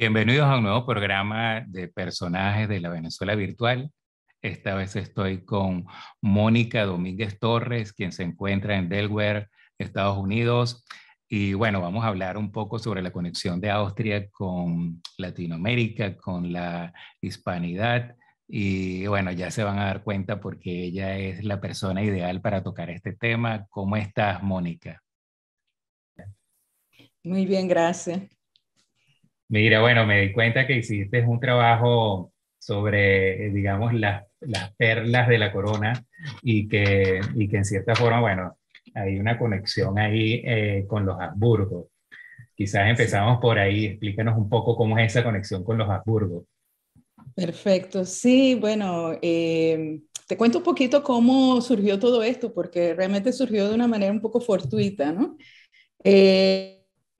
Bienvenidos a un nuevo programa de personajes de la Venezuela virtual. Esta vez estoy con Mónica Domínguez Torres, quien se encuentra en Delaware, Estados Unidos. Y bueno, vamos a hablar un poco sobre la conexión de Austria con Latinoamérica, con la hispanidad. Y bueno, ya se van a dar cuenta porque ella es la persona ideal para tocar este tema. ¿Cómo estás, Mónica? Muy bien, gracias. Mira, bueno, me di cuenta que hiciste un trabajo sobre, eh, digamos, las, las perlas de la corona y que, y que en cierta forma, bueno, hay una conexión ahí eh, con los Habsburgo. Quizás empezamos por ahí, explícanos un poco cómo es esa conexión con los Habsburgo. Perfecto, sí, bueno, eh, te cuento un poquito cómo surgió todo esto, porque realmente surgió de una manera un poco fortuita, ¿no?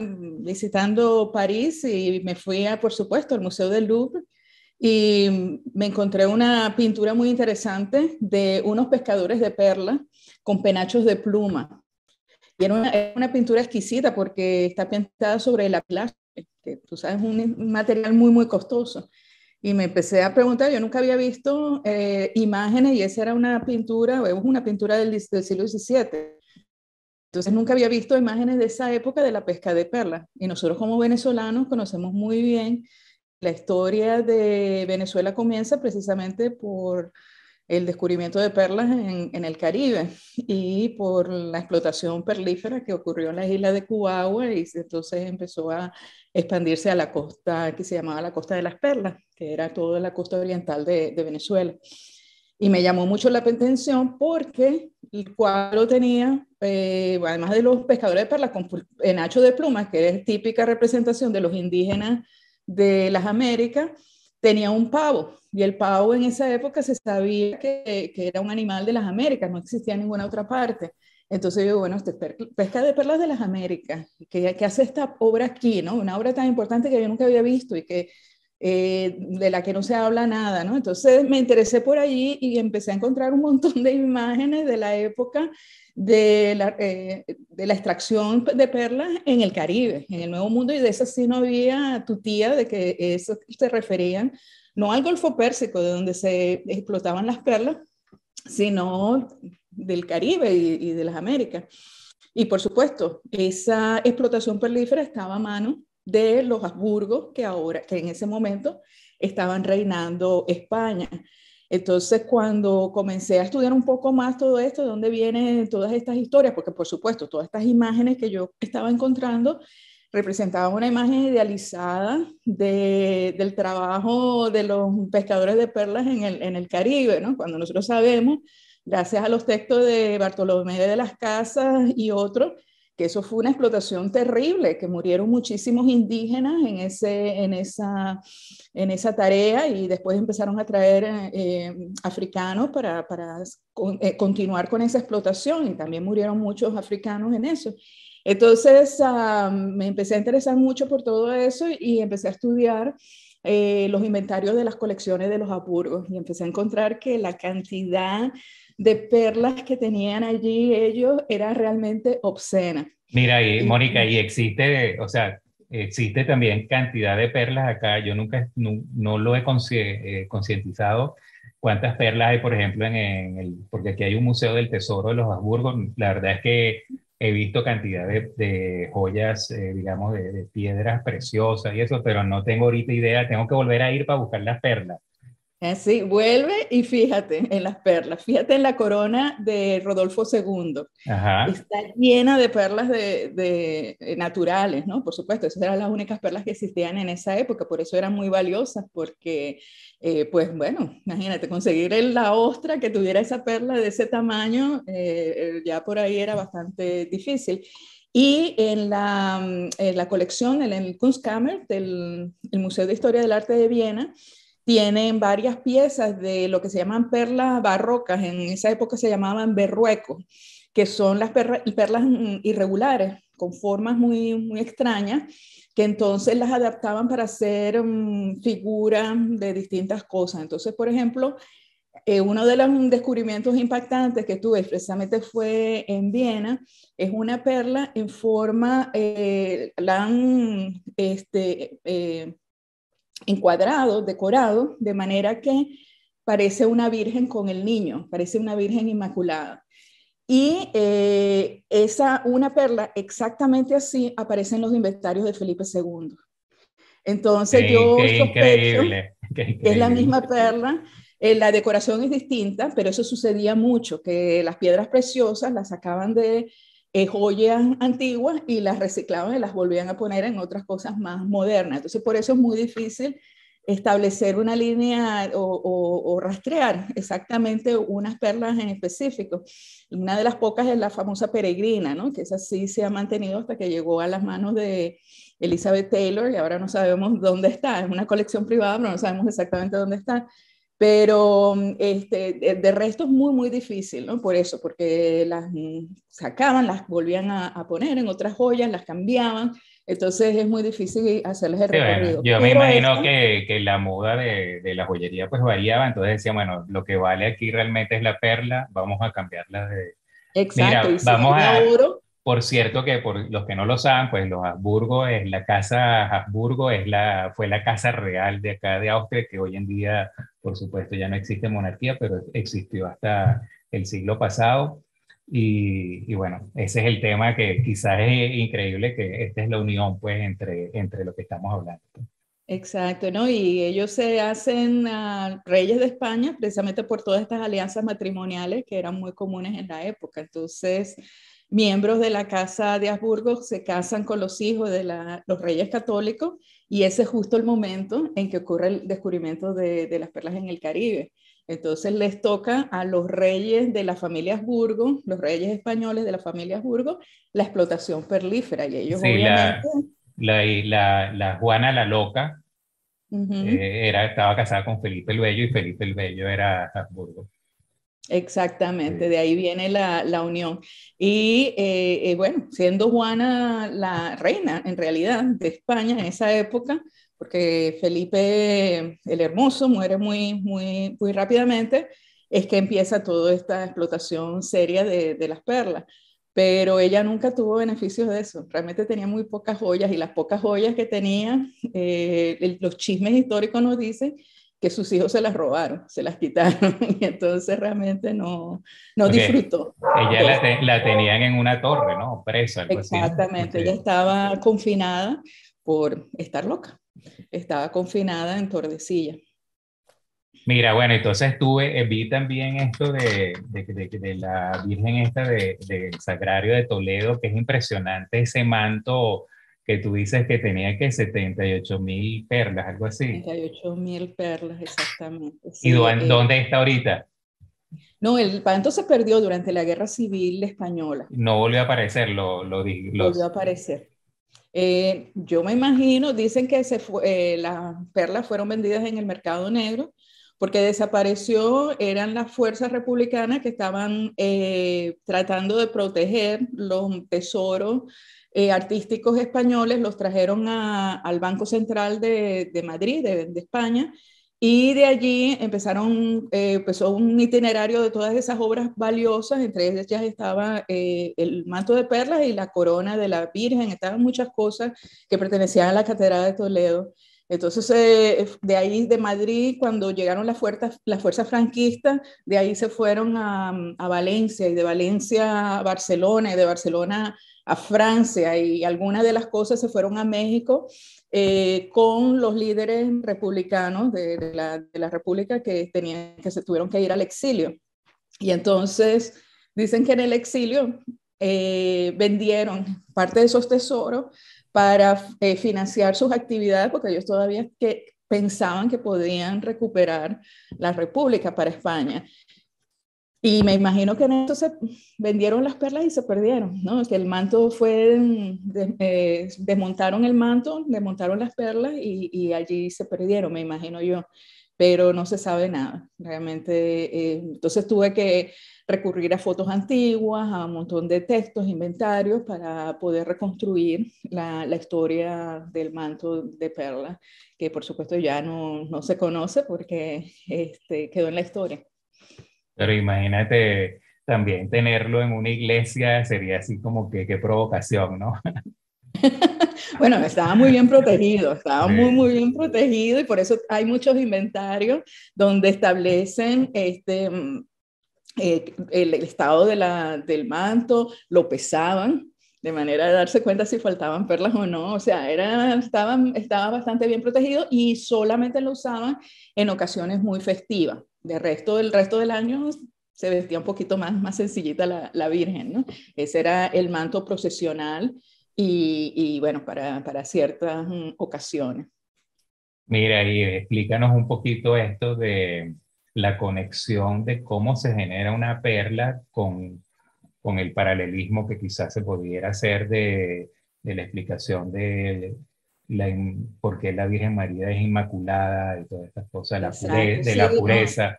visitando París y me fui, a, por supuesto, al Museo del Louvre y me encontré una pintura muy interesante de unos pescadores de perla con penachos de pluma. Y era una, pintura exquisita porque está pintada sobre la plástica, que tú sabes, un material muy, muy costoso. Y me empecé a preguntar, yo nunca había visto eh, imágenes y esa era una pintura, es una pintura del, del siglo XVII entonces nunca había visto imágenes de esa época de la pesca de perlas. Y nosotros como venezolanos conocemos muy bien la historia de Venezuela comienza precisamente por el descubrimiento de perlas en, el Caribe y por la explotación perlífera que ocurrió en las islas de Cuba y entonces empezó a expandirse a la costa que se llamaba la costa de las perlas, que era toda la costa oriental de, de Venezuela. Y me llamó mucho la atención porque el cuadro tenía, eh, además de los pescadores de perlas, en Nacho de Plumas, que es típica representación de los indígenas de las Américas, tenía un pavo. Y el pavo en esa época se sabía que, que era un animal de las Américas, no existía en ninguna otra parte. Entonces yo, bueno, este pesca de perlas de las Américas, que, que hace esta obra aquí, ¿no? Una obra tan importante que yo nunca había visto y que eh, de la que no se habla nada, ¿no? Entonces me interesé por allí y empecé a encontrar un montón de imágenes de la época eh, de la, extracción de perlas en el Caribe, en el Nuevo Mundo, y de esas sí no había tutía de que eso se referían no al Golfo Pérsico, de donde se explotaban las perlas, sino del Caribe y, y de las Américas. Y por supuesto, esa explotación perlífera estaba a mano de los Habsburgos que ahora, que en ese momento estaban reinando España. Entonces, cuando comencé a estudiar un poco más todo esto, de dónde vienen todas estas historias, porque por supuesto, todas estas imágenes que yo estaba encontrando representaban una imagen idealizada del trabajo de los pescadores de perlas en el, en el Caribe, ¿no? Cuando nosotros sabemos, gracias a los textos de Bartolomé de las Casas y otros, que eso fue una explotación terrible, que murieron muchísimos indígenas en, ese, en, esa, en esa tarea y después empezaron a traer eh, africanos para, para eh, continuar con esa explotación y también murieron muchos africanos en eso. Entonces ah, me empecé a interesar mucho por todo eso y empecé a estudiar eh, los inventarios de las colecciones de los aburgos y empecé a encontrar que la cantidad de perlas que tenían allí ellos era realmente obscena. Mira y Mónica, y existe, o sea, existe también cantidad de perlas acá. Yo nunca, no, lo he eh, concientizado cuántas perlas hay, por ejemplo, en, el, porque aquí hay un museo del tesoro de los Habsburgo. La verdad es que he visto cantidad de, joyas, eh, digamos, de piedras preciosas y eso, pero no tengo ahorita idea. Tengo que volver a ir para buscar las perlas Así, vuelve y fíjate en las perlas, fíjate en la corona de Rodolfo II. Está llena de perlas de, eh, naturales, ¿no? Por supuesto, esas eran las únicas perlas que existían en esa época, por eso eran muy valiosas, porque, eh, pues bueno, imagínate, conseguir la ostra que tuviera esa perla de ese tamaño, eh, ya por ahí era bastante difícil. Y en la, mm, la colección, en el Kunstkammer del el Museo de Historia del Arte de Viena, tienen varias piezas de lo que se llaman perlas barrocas, en esa época se llamaban berruecos, que son las perlas mm, irregulares, con formas muy, muy extrañas, que entonces las adaptaban para hacer mm, figuras de distintas cosas. Entonces, por ejemplo, eh, uno de los descubrimientos impactantes que tuve precisamente fue en Viena, es una perla en forma, eh, la han este, eh, encuadrado, decorado, de manera que parece una virgen con el niño, parece una virgen inmaculada. Y eh, esa, una perla exactamente así aparece en los inventarios de Felipe II. Entonces yo que es la misma perla, eh, la decoración es distinta, pero eso sucedía mucho, que las piedras preciosas las sacaban de es eh, joyas antiguas y las reciclaban y las volvían a poner en otras cosas más modernas. Entonces, por eso es muy difícil establecer una línea o, rastrear exactamente unas perlas en específico. Una de las pocas es la famosa peregrina, ¿no? que esa sí se ha mantenido hasta que llegó a las manos de Elizabeth Taylor y ahora no sabemos dónde está. Es una colección privada, pero no sabemos exactamente dónde está. Pero mm, este, de resto es muy, muy difícil, ¿no? Por eso, porque las mm, sacaban, las volvían a, poner en otras joyas, las cambiaban, entonces es muy difícil hacerles el recorrido. yo me imagino que, que, la moda de, de, la joyería pues variaba, entonces decían, bueno, lo que vale aquí realmente es la perla, vamos a cambiarla de... Exacto, y vamos a... Oro, por cierto, que por los que no lo saben, pues los Habsburgo es la casa Habsburgo, es la, fue la casa real de acá de Austria, que hoy en día por supuesto, ya no existe monarquía, pero existió hasta el siglo pasado. Y, bueno, ese es el tema que quizás es increíble, que esta es la unión pues entre, entre lo que estamos hablando. Pues. Exacto, Y ellos se hacen ah, reyes de España precisamente por todas estas alianzas matrimoniales que eran muy comunes en la época. Entonces, miembros de la Casa de Habsburgo se casan con los hijos de los reyes católicos y ese es justo el momento en que ocurre el descubrimiento de, las perlas en el Caribe. Entonces les toca a los reyes de la familia Habsburgo, los reyes españoles de la familia Habsburgo, la explotación perlífera. Y ellos la, Juana la Loca eh, era, estaba casada con Felipe el Bello y Felipe el Bello era Habsburgo. Exactamente, de ahí viene la, unión. Y eh, eh, bueno, siendo Juana la reina, en realidad, de España en esa época, porque Felipe el Hermoso muere muy, muy, muy rápidamente, es que empieza toda esta explotación seria de, las perlas pero ella nunca tuvo beneficios de eso. Realmente tenía muy pocas joyas y las pocas joyas que tenía, eh, los chismes históricos nos dicen que sus hijos se las robaron, se las quitaron y entonces realmente no, no disfrutó. Ella la, tenían en una torre, ¿no? Presa. Exactamente, ella estaba confinada por estar loca, estaba confinada en Tordesilla. Mira, bueno, entonces tuve, eh, vi también esto de, de, de la Virgen esta del Sagrario de Toledo, que es impresionante ese manto que tú dices que tenía que 78 mil perlas, algo así. 78 mil perlas, exactamente. ¿Y dónde, eh, dónde está ahorita? No, el panto se perdió durante la Guerra Civil Española. No volvió a aparecer, lo, Volvió a aparecer. Eh, yo me imagino, dicen que se eh, las perlas fueron vendidas en el mercado negro porque desapareció, eran las fuerzas republicanas que estaban eh, tratando de proteger los tesoros eh, artísticos españoles, los trajeron al Banco Central de, Madrid, de, España, y de allí empezaron, eh, empezó un itinerario de todas esas obras valiosas, entre ellas estaba eh, el manto de perlas y la corona de la Virgen, estaban muchas cosas que pertenecían a la Catedral de Toledo. Entonces, de ahí, de Madrid, cuando llegaron las fuerzas, las franquistas, de ahí se fueron a, a, Valencia y de Valencia a Barcelona y de Barcelona a Francia y algunas de las cosas se fueron a México eh, con los líderes republicanos de, la, República que, tenían, que se tuvieron que ir al exilio. Y entonces dicen que en el exilio eh, vendieron parte de esos tesoros para eh, financiar sus actividades, porque ellos todavía que pensaban que podían recuperar la República para España. Y me imagino que entonces vendieron las perlas y se perdieron, ¿no? Que el manto fue, eh, desmontaron el manto, desmontaron las perlas y, allí se perdieron, me imagino yo, pero no se sabe nada, realmente. Eh, entonces tuve que recurrir a fotos antiguas, a un montón de textos, inventarios, para poder reconstruir la, historia del manto de perlas, que por supuesto ya no, no se conoce porque este, quedó en la historia. Pero imagínate también tenerlo en una iglesia, sería así como que qué provocación, ¿no? bueno, estaba muy bien protegido, estaba muy, muy bien protegido y por eso hay muchos inventarios donde establecen este, mm, eh, el, estado de la, del manto, lo pesaban de manera de darse cuenta si faltaban perlas o no. O sea, era, estaban, estaba bastante bien protegido y solamente lo usaban en ocasiones muy festivas. De resto, el resto del año se vestía un poquito más, más sencillita la, la Virgen, ¿no? Ese era el manto procesional y, y bueno, para, para ciertas mm, ocasiones. Mira, y explícanos un poquito esto de la conexión de cómo se genera una perla con, con el paralelismo que quizás se pudiera hacer de, de la explicación de, la, porque la Virgen María es inmaculada y todas estas cosas, de la pureza.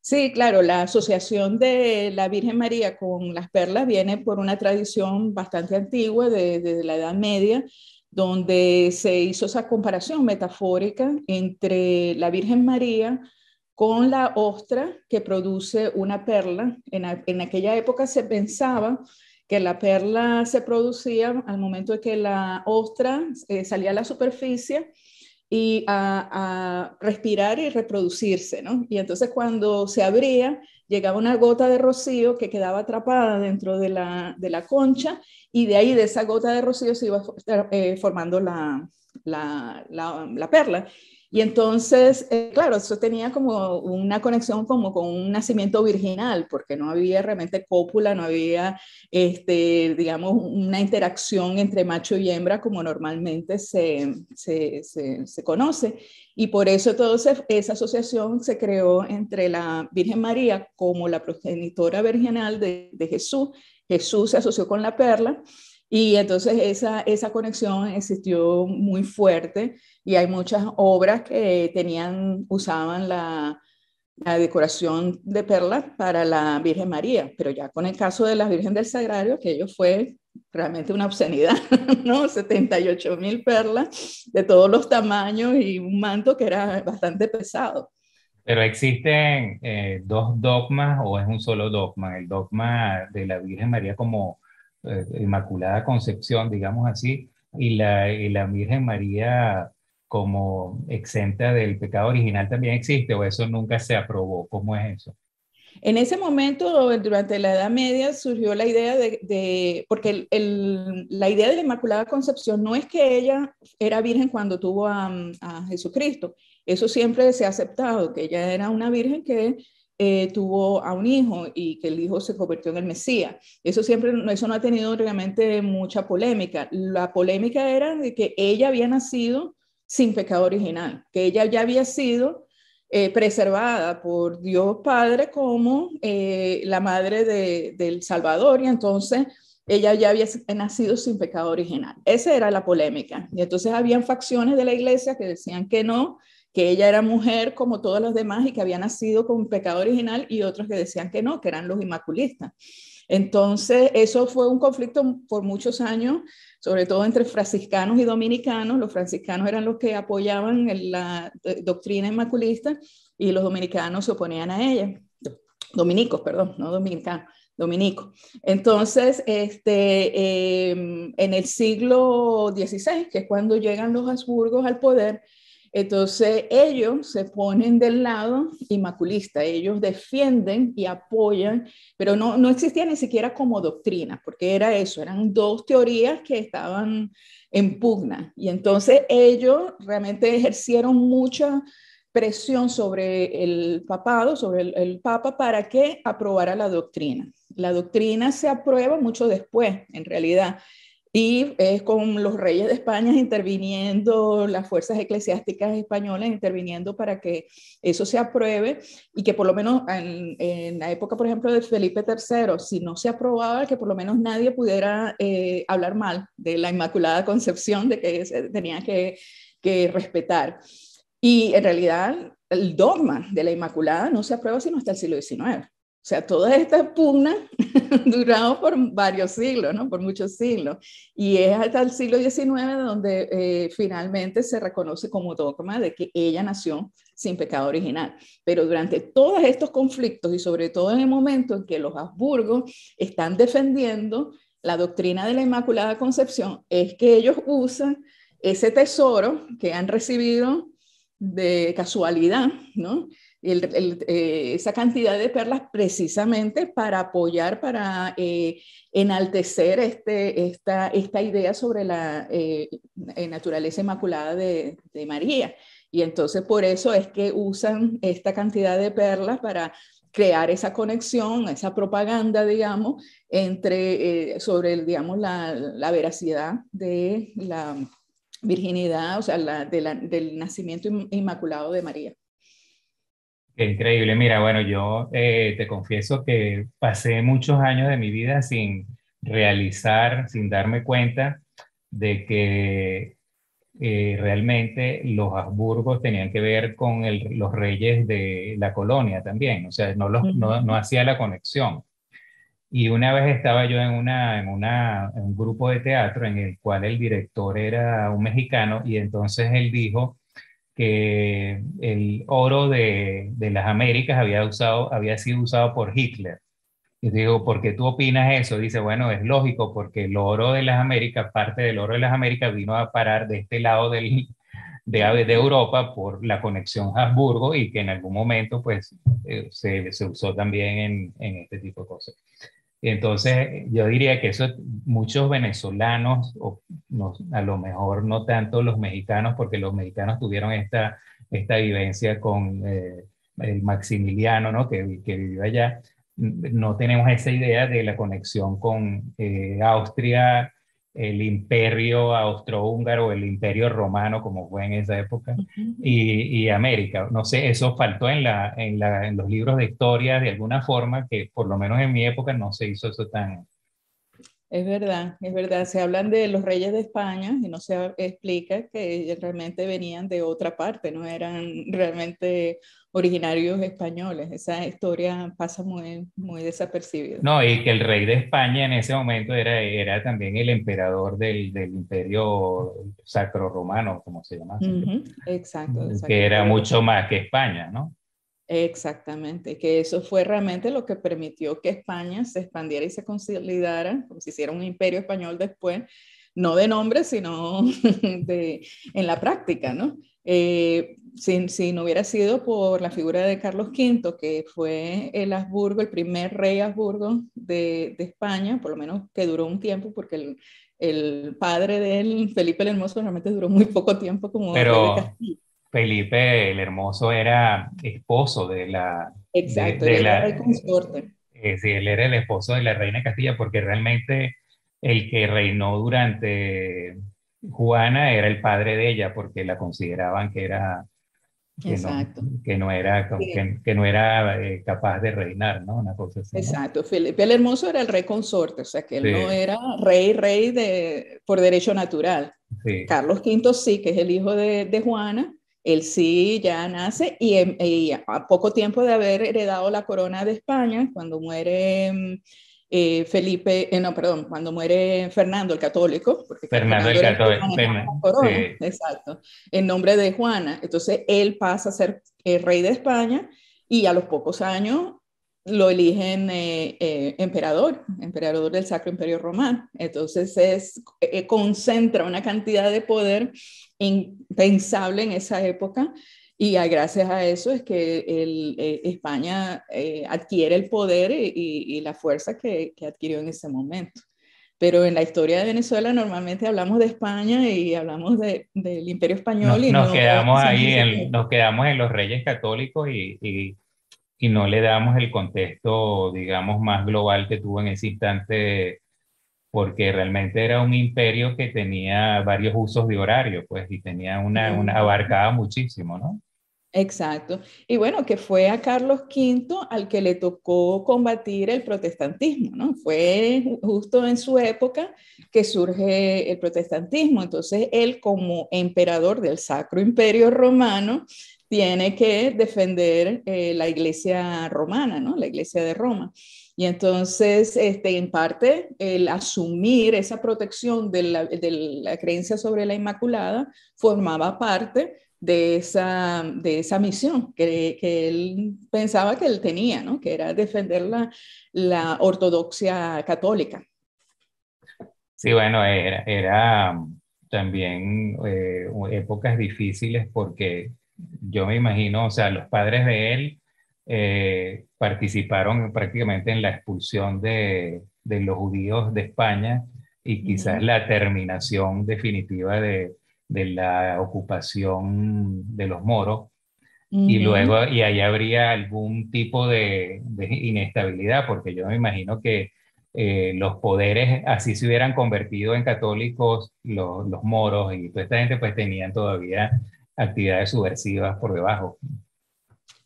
Sí, claro, la asociación de la Virgen María con las perlas viene por una tradición bastante antigua, desde de la Edad Media, donde se hizo esa comparación metafórica entre la Virgen María con la ostra que produce una perla. En, en aquella época se pensaba que la perla se producía al momento de que la ostra eh, salía a la superficie y a, respirar y reproducirse, ¿no? Y entonces cuando se abría, llegaba una gota de rocío que quedaba atrapada dentro de la, concha y de ahí de esa gota de rocío se iba eh, formando la, la, la perla. Y entonces, eh, claro, eso tenía como una conexión como con un nacimiento virginal, porque no había realmente cópula, no había, este, digamos, una interacción entre macho y hembra como normalmente se, se, conoce. Y por eso entonces esa asociación se creó entre la Virgen María como la progenitora virginal de, Jesús. Jesús se asoció con la perla. Y entonces esa, esa conexión existió muy fuerte y hay muchas obras que tenían, usaban la, decoración de perlas para la Virgen María, pero ya con el caso de la Virgen del Sagrario, que ello fue realmente una obscenidad, ¿no? 78 mil perlas de todos los tamaños y un manto que era bastante pesado. Pero existen eh, dos dogmas o es un solo dogma, el dogma de la Virgen María como eh, Inmaculada Concepción, digamos así, y la, y la Virgen María como exenta del pecado original también existe o eso nunca se aprobó? ¿Cómo es eso? En ese momento, durante la Edad Media, surgió la idea de, porque la idea de la Inmaculada Concepción no es que ella era virgen cuando tuvo a, a Jesucristo, eso siempre se ha aceptado, que ella era una virgen que eh, tuvo a un hijo y que el hijo se convirtió en el Mesías. Eso siempre, eso no ha tenido realmente mucha polémica. La polémica era de que ella había nacido sin pecado original, que ella ya había sido eh, preservada por Dios Padre como eh, la madre del Salvador y entonces ella ya había nacido sin pecado original. Esa era la polémica. Y entonces habían facciones de la iglesia que decían que no, que ella era mujer como todas las demás y que había nacido con pecado original y otros que decían que no, que eran los inmaculistas. Entonces, eso fue un conflicto por muchos años, sobre todo entre franciscanos y dominicanos. Los franciscanos eran los que apoyaban la eh, doctrina inmaculista y los dominicanos se oponían a ella. Dominicos, perdón, no dominicanos. Dominico. Entonces, este, em, en el siglo XVI, que es cuando llegan los Habsburgos al poder, entonces ellos se ponen del lado inmaculista, ellos defienden y apoyan, pero no, no existía ni siquiera como doctrina, porque era eso, eran dos teorías que estaban en pugna. Y entonces ellos realmente ejercieron mucha presión sobre el papado, sobre el, papa, para que aprobara la doctrina. La doctrina se aprueba mucho después, en realidad y es con los reyes de España interviniendo, las fuerzas eclesiásticas españolas interviniendo para que eso se apruebe y que por lo menos en, la época, por ejemplo, de Felipe III, si no se aprobaba, que por lo menos nadie pudiera eh, hablar mal de la Inmaculada Concepción, de que se tenía que respetar. Y en realidad el dogma de la Inmaculada no se aprueba sino hasta el siglo XIX. O sea, todas estas pugnas duraron por varios siglos, ¿no? Por muchos siglos. Y es hasta el siglo XIX donde eh, finalmente se reconoce como dogma de que ella nació sin pecado original. Pero durante todos estos conflictos y sobre todo en el momento en que los Habsburgo están defendiendo la doctrina de la Inmaculada Concepción, es que ellos usan ese tesoro que han recibido de casualidad, ¿no? Eh, esa cantidad de perlas precisamente para apoyar, para eh, enaltecer este, esta, esta, idea sobre la eh, naturaleza inmaculada de, María. Y entonces por eso es que usan esta cantidad de perlas para crear esa conexión, esa propaganda, digamos, entre, sobre, digamos, la, la veracidad de la virginidad, o sea, del nacimiento inmaculado de María. Increíble, mira, bueno, yo eh, te confieso que pasé muchos años de mi vida sin realizar, sin darme cuenta de que eh, realmente los Habsburgos tenían que ver con los reyes de la colonia también, o sea, no, hacía la conexión. Y una vez estaba yo en, una, en, en un grupo de teatro en el cual el director era un mexicano y entonces él dijo, que el oro de, las Américas había, usado, había sido usado por Hitler. Y digo, ¿por qué tú opinas eso? Dice, bueno, es lógico, porque el oro de las Américas, parte del oro de las Américas vino a parar de este lado del, de, de Europa por la conexión Habsburgo y que en algún momento pues eh, se, usó también en, en, este tipo de cosas. Entonces, yo diría que eso muchos venezolanos, o a lo mejor no tanto los mexicanos, porque los mexicanos tuvieron esta, esta vivencia con eh, el Maximiliano, ¿no? Que, vivió allá. No tenemos esa idea de la conexión con eh, Austria, el imperio austrohúngaro, el imperio romano, como fue en esa época, y, y, América. No sé, eso faltó en, la, en, en los libros de historia de alguna forma, que por lo menos en mi época no se hizo eso tan, es verdad, es verdad. Se hablan de los reyes de España y no se explica que realmente venían de otra parte, no eran realmente originarios españoles. Esa historia pasa muy, muy desapercibida. No, y que el rey de España en ese momento era, era también el emperador del, imperio sacro romano, como se llama. Exacto, exacto. Que era mucho más que España, ¿no? Exactamente, que eso fue realmente lo que permitió que España se expandiera y se consolidara, como si hiciera un imperio español después, no de nombre, sino de, en la práctica, ¿no? Eh, si, no hubiera sido por la figura de Carlos V, que fue el Habsburgo, el primer rey Habsburgo de, España, por lo menos que duró un tiempo, porque el, el, padre de él, Felipe el Hermoso, realmente duró muy poco tiempo como rey de Castilla Felipe el Hermoso era esposo de la... Exacto, de, la, consorte. Eh, sí, él era el esposo de la reina Castilla porque realmente el que reinó durante Juana era el padre de ella porque la consideraban que era... Que No, era, que, no era eh, capaz de reinar, ¿no? Una cosa Exacto. Felipe el Hermoso era el rey consorte, o sea que él no era rey, rey de, por derecho natural. Carlos V sí, que es el hijo de, de Juana, él sí ya nace y, a poco tiempo de haber heredado la corona de España, cuando muere mm, eh, Felipe, eh, no, perdón, cuando muere Fernando el Católico, Fernando, el Católico, exacto, en nombre de Juana. Entonces él pasa a ser eh, rey de España y a los pocos años lo eligen eh, eh, emperador, emperador del Sacro Imperio Romano. Entonces es, eh, concentra una cantidad de poder impensable en esa época y gracias a eso es que España adquiere el poder y, la fuerza que, adquirió en ese momento. Pero en la historia de Venezuela normalmente hablamos de España y hablamos del Imperio Español. Nos, y nos quedamos ahí, nos quedamos en los reyes católicos y y no le damos el contexto, digamos, más global que tuvo en ese instante, porque realmente era un imperio que tenía varios usos de horario, pues, y tenía una, abarcada muchísimo, ¿no? Exacto. Y bueno, que fue a Carlos V al que le tocó combatir el protestantismo, ¿no? Fue justo en su época que surge el protestantismo. Entonces, él como emperador del Sacro Imperio Romano tiene que defender eh, la iglesia romana, ¿no? La iglesia de Roma. Y entonces, este, en parte, el asumir esa protección de la, creencia sobre la Inmaculada formaba parte de esa, de esa misión que, que, él pensaba que él tenía, ¿no? que era defender la, ortodoxia católica. Sí, bueno, era, también eh, épocas difíciles porque yo me imagino, o sea, los padres de él eh, participaron prácticamente en la expulsión de, los judíos de España y quizás la terminación definitiva de, la ocupación de los moros. Y luego, y ahí habría algún tipo de, inestabilidad, porque yo me imagino que eh, los poderes así se hubieran convertido en católicos, los, los moros y toda esta gente pues tenían todavía actividades subversivas por debajo.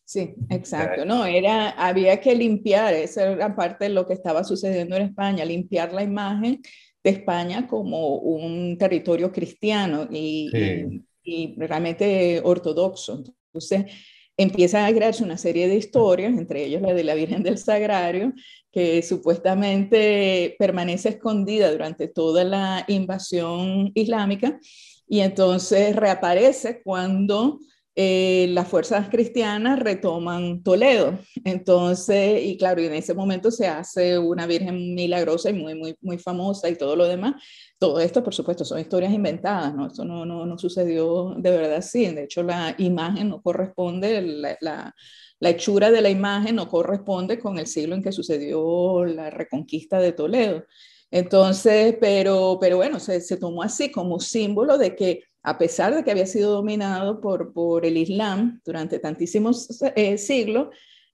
Sí, exacto. No, era, había que limpiar, esa era parte de lo que estaba sucediendo en España, limpiar la imagen de España como un territorio cristiano y, realmente ortodoxo. Entonces, empiezan a crearse una serie de historias, entre ellos la de la Virgen del Sagrario, que supuestamente permanece escondida durante toda la invasión islámica y entonces reaparece cuando eh, las fuerzas cristianas retoman Toledo. Entonces, y claro, y en ese momento se hace una Virgen milagrosa y muy, muy, muy famosa y todo lo demás. Todo esto, por supuesto, son historias inventadas, ¿no? Esto no, sucedió de verdad así. De hecho, la imagen no corresponde, la, la, hechura de la imagen no corresponde con el siglo en que sucedió la reconquista de Toledo. Entonces, pero, pero bueno, se, tomó así como símbolo de que a pesar de que había sido dominado por, por el Islam durante tantísimos eh, siglos,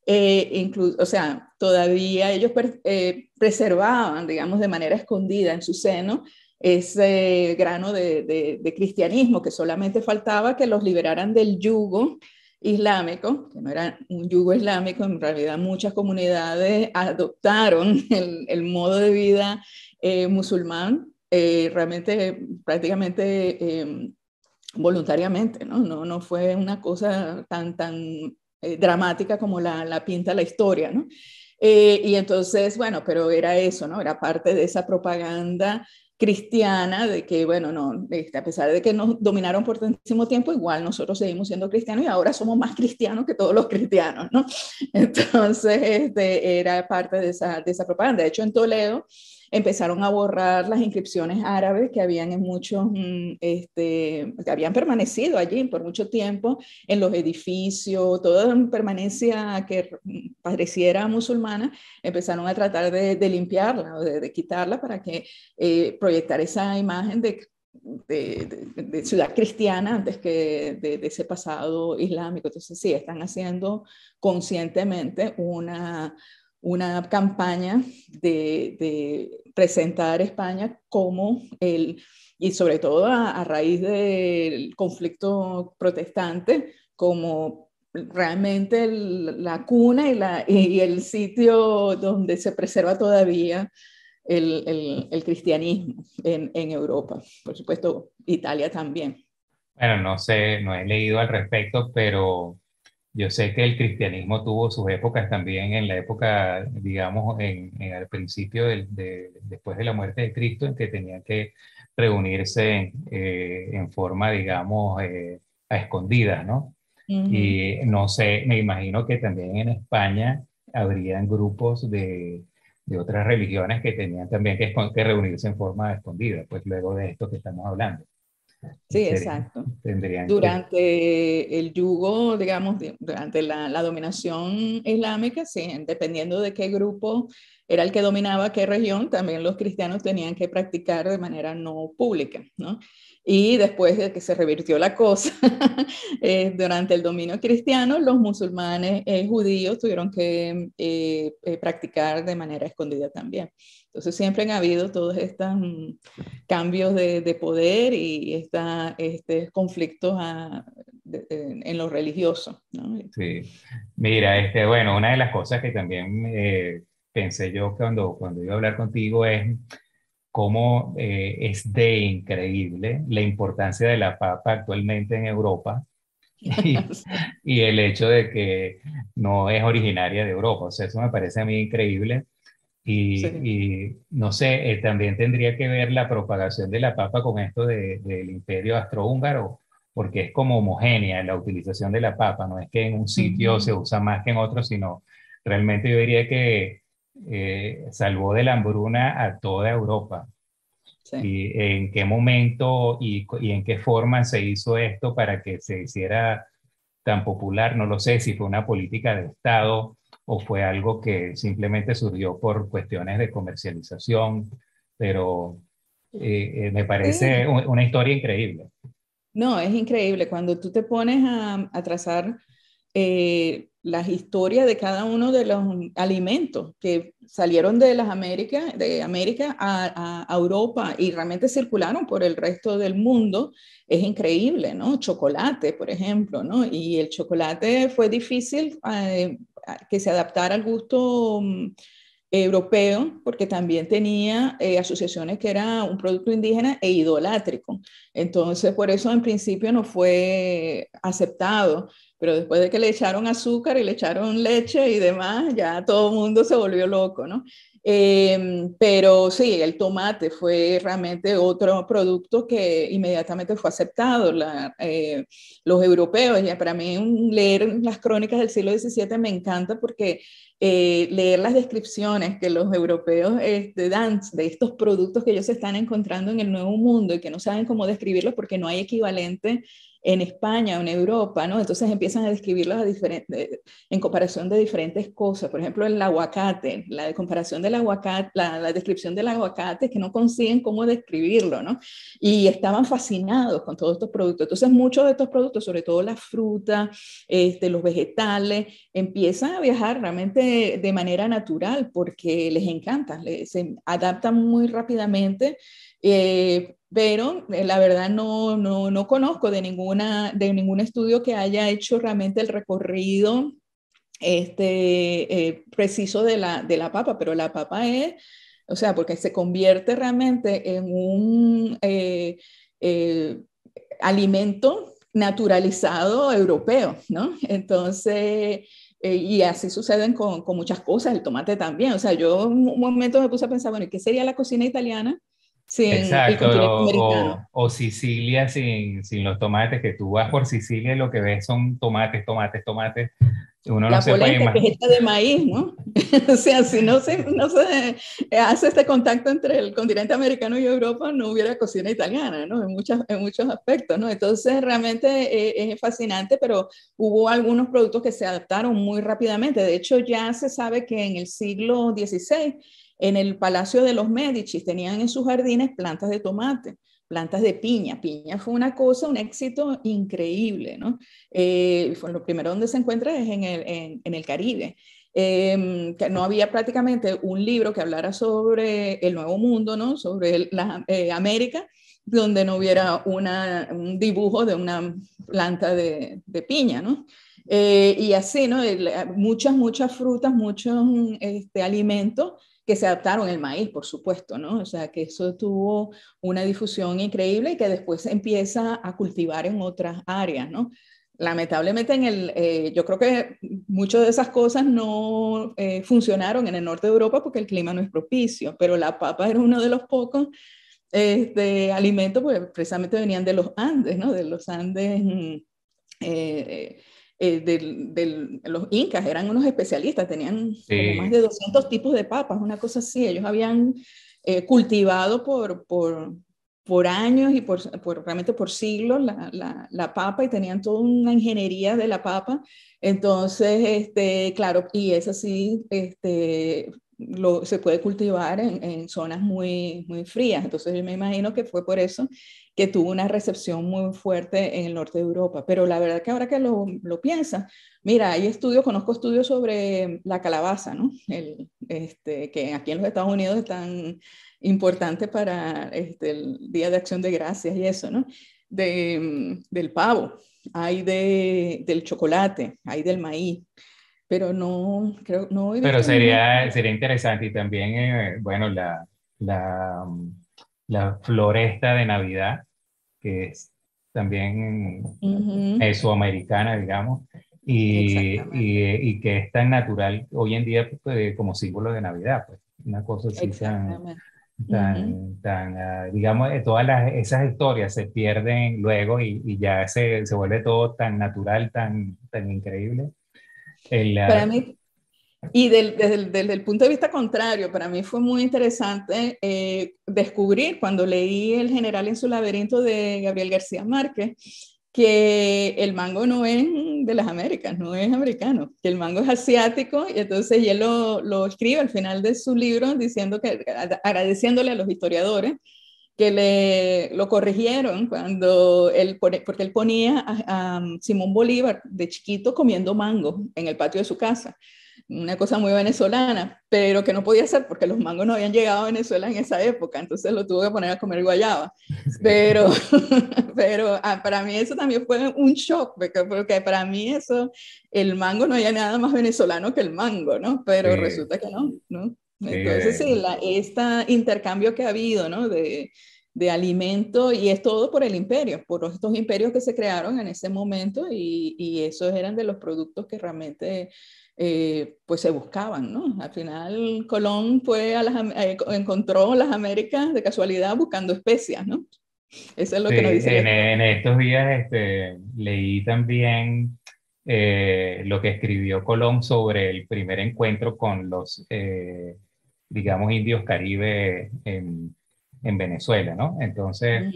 eh, incluso, o sea, todavía ellos eh, preservaban, digamos, de manera escondida en su seno ese grano de cristianismo que solamente faltaba que los liberaran del yugo islámico, que no era un yugo islámico, en realidad muchas comunidades adoptaron el, modo de vida eh, musulmán, eh, realmente prácticamente em, voluntariamente, ¿no? ¿no? No fue una cosa tan, tan eh, dramática como la, pinta la historia, y entonces, bueno, pero era eso, ¿no? Era parte de esa propaganda cristiana, de que, bueno, no, este, a pesar de que nos dominaron por tantísimo tiempo, igual nosotros seguimos siendo cristianos y ahora somos más cristianos que todos los cristianos, ¿no? Entonces, este, era parte de esa, de esa propaganda. De hecho, en Toledo, empezaron a borrar las inscripciones árabes que habían en muchos, mm, este, que habían permanecido allí por mucho tiempo en los edificios, toda permanencia que mm, pareciera musulmana, empezaron a tratar de, limpiarla o de, quitarla para que eh, proyectar esa imagen de de, ciudad cristiana antes que de, de, ese pasado islámico. Entonces, sí, están haciendo conscientemente una, una campaña de, presentar España como el, y sobre todo a, raíz del conflicto protestante, como realmente la cuna y, la, y, el sitio donde se preserva todavía el, el, el cristianismo en, en, Europa, por supuesto Italia también. Bueno, no sé, no he leído al respecto, pero yo sé que el cristianismo tuvo sus épocas también en la época, digamos, en, al principio después de la muerte de Cristo, en que tenían que reunirse en, eh, forma, digamos, eh, a escondidas, ¿no? Y no sé, me imagino que también en España habrían grupos de, otras religiones que tenían también que, que reunirse en forma escondida, pues luego de esto que estamos hablando. Sí, exacto. durante el yugo, digamos, durante la, dominación islámica, sí, dependiendo de qué grupo era el que dominaba qué región, también los cristianos tenían que practicar de manera no pública, ¿no? Y después de que se revirtió la cosa, eh, durante el dominio cristiano, los musulmanes eh, judíos tuvieron que eh, practicar de manera escondida también. Entonces siempre han habido todos estos mm, cambios de, poder y esta, este conflictos en lo religioso. Sí, mira, este, bueno, una de las cosas que también pensé yo cuando, cuando iba a hablar contigo es cómo eh, es de increíble la importancia de la papa actualmente en Europa y, el hecho de que no es originaria de Europa. O sea, eso me parece a mí increíble. Y, no sé, eh, también tendría que ver la propagación de la papa con esto del imperio astrohúngaro, porque es como homogénea la utilización de la papa, no es que en un sitio se usa más que en otro, sino realmente yo diría que eh, salvó de la hambruna a toda Europa. ¿Y en qué momento y, en qué forma se hizo esto para que se hiciera tan popular? No lo sé si fue una política de Estado o fue algo que simplemente surgió por cuestiones de comercialización, pero eh, eh, me parece una historia increíble. No, es increíble. Cuando tú te pones a, trazar las historias de cada uno de los alimentos que salieron de las Américas, de América a, Europa y realmente circularon por el resto del mundo, es increíble, ¿no? Chocolate, por ejemplo, ¿no? Y el chocolate fue difícil eh, que se adaptara al gusto mm, europeo, porque también tenía eh, asociaciones que era un producto indígena e idolátrico. Entonces, por eso en principio no fue aceptado, pero después de que le echaron azúcar y le echaron leche y demás, ya todo el mundo se volvió loco, ¿no? Em, pero sí, el tomate fue realmente otro producto que inmediatamente fue aceptado. Eh, los europeos, ya para mí leer las crónicas del siglo XVII me encanta porque eh, leer las descripciones que los europeos este, dan de estos productos que ellos están encontrando en el Nuevo Mundo y que no saben cómo describir porque no hay equivalente en España o en Europa, ¿no? Entonces empiezan a describirlos a diferentes en comparación de diferentes cosas. Por ejemplo, el aguacate, la comparación del aguacate, la, descripción del aguacate que no consiguen cómo describirlo, ¿no? Y estaban fascinados con todos estos productos. Entonces, muchos de estos productos, sobre todo la fruta, este, los vegetales, empiezan a viajar realmente de manera natural porque les encanta, se adaptan muy rápidamente eh, pero eh, la verdad no, no, no, conozco de, ninguna, de ningún estudio que haya hecho realmente el recorrido este, eh, preciso de la, de la papa, pero la papa es, o sea, porque se convierte realmente en un alimento naturalizado europeo, ¿no? Entonces... y así suceden con, con, muchas cosas, el tomate también. O sea, yo un momento me puse a pensar, bueno, ¿qué sería la cocina italiana Exacto, o, Sicilia sin, sin, los tomates, que tú vas por Sicilia y lo que ves son tomates, tomates, tomates. Uno la no polenta que es de maíz, ¿no? o sea, si no se, no se eh, hace este contacto entre el continente americano y Europa, no hubiera cocina italiana, ¿no? En, muchas, en muchos aspectos, ¿no? Entonces, realmente es, eh, es fascinante, pero hubo algunos productos que se adaptaron muy rápidamente. De hecho, ya se sabe que en el siglo XVI en el Palacio de los Medici tenían en sus jardines plantas de tomate, plantas de piña. Piña fue una cosa, un éxito increíble, ¿no? Eh, lo primero donde se encuentra es en el, en, el Caribe. Em, que no había prácticamente un libro que hablara sobre el Nuevo Mundo, ¿no? Sobre la eh, América, donde no hubiera una, un dibujo de una planta de, piña, ¿no? Eh, y así, ¿no? Muchas, muchas frutas, muchos este, alimentos que se adaptaron el maíz, por supuesto, ¿no? O sea, que eso tuvo una difusión increíble y que después se empieza a cultivar en otras áreas, ¿no? Lamentablemente, en el, eh, yo creo que muchas de esas cosas no eh, funcionaron en el norte de Europa porque el clima no es propicio, pero la papa era uno de los pocos este, alimentos, pues precisamente venían de los Andes, ¿no? De los Andes mm, eh, eh, los incas eran unos especialistas, tenían más de 200 tipos de papas, una cosa así. Ellos habían eh, cultivado por, por, por, años y por, realmente por siglos la, la, la, papa y tenían toda una ingeniería de la papa. Entonces, este, claro, y es así, este, lo, se puede cultivar en, en, zonas muy, muy frías. Entonces yo me imagino que fue por eso que tuvo una recepción muy fuerte en el norte de Europa. Pero la verdad que ahora que lo, lo mira, hay estudios, conozco estudios sobre la calabaza, ¿no? El, este, que aquí en los Estados Unidos es tan importante para este, el Día de Acción de Gracias y eso, ¿no? De, del pavo, hay de, del chocolate, hay del maíz pero no creo no pero sería sería interesante y también eh, bueno la, la, mm, la, floresta de navidad que es también uh digamos, y, y, que es tan natural hoy en día pues, como símbolo de Navidad, pues una cosa así tan, tan, ah, digamos, eh, todas las, esas historias se pierden luego y, ya se, se, vuelve todo tan natural, tan, tan increíble. Ah, Para mí y del, desde, el punto de vista contrario, para mí fue muy interesante eh, descubrir cuando leí El general en su laberinto de Gabriel García Márquez, que el mango no es de las Américas, no es americano, que el mango es asiático y entonces él lo, lo escribe al final de su libro diciendo que agradeciéndole a los historiadores que le lo corrigieron cuando él porque él ponía a Simón Bolívar de chiquito comiendo mango en el patio de su casa una cosa muy venezolana, pero que no podía ser, porque los mangos no habían llegado a Venezuela en esa época, entonces lo tuvo que poner a comer guayaba. Pero, pero ah, para mí eso también fue un shock, porque, para mí eso, el mango no había nada más venezolano que el mango, ¿no? Pero resulta que no, ¿no? Entonces sí, la, este intercambio que ha habido, ¿no? De, de alimento y es todo por el imperio, por estos imperios que se crearon en ese momento y, y esos eran de los productos que realmente eh, pues se buscaban, ¿no? Al final Colón fue a las, eh, encontró las Américas de casualidad buscando especias, ¿no? Eso es lo que nos dice. En, e, estos días este, leí también eh, lo que escribió Colón sobre el primer encuentro con los, digamos, indios caribe en, Venezuela, ¿no? Entonces,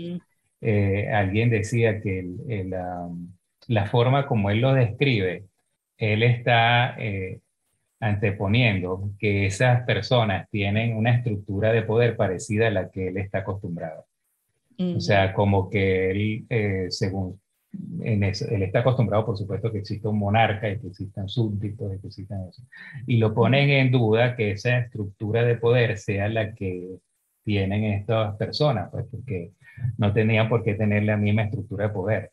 alguien decía que la, um, la forma como él lo describe, él está eh, anteponiendo que esas personas tienen una estructura de poder parecida a la que él está acostumbrado. O sea, como que él, eh, según él está acostumbrado, por supuesto, que exista un monarca y que existan súbditos y que existan eso. Y lo ponen en duda que esa estructura de poder sea la que tienen estas personas, pues porque no tenían por qué tener la misma estructura de poder.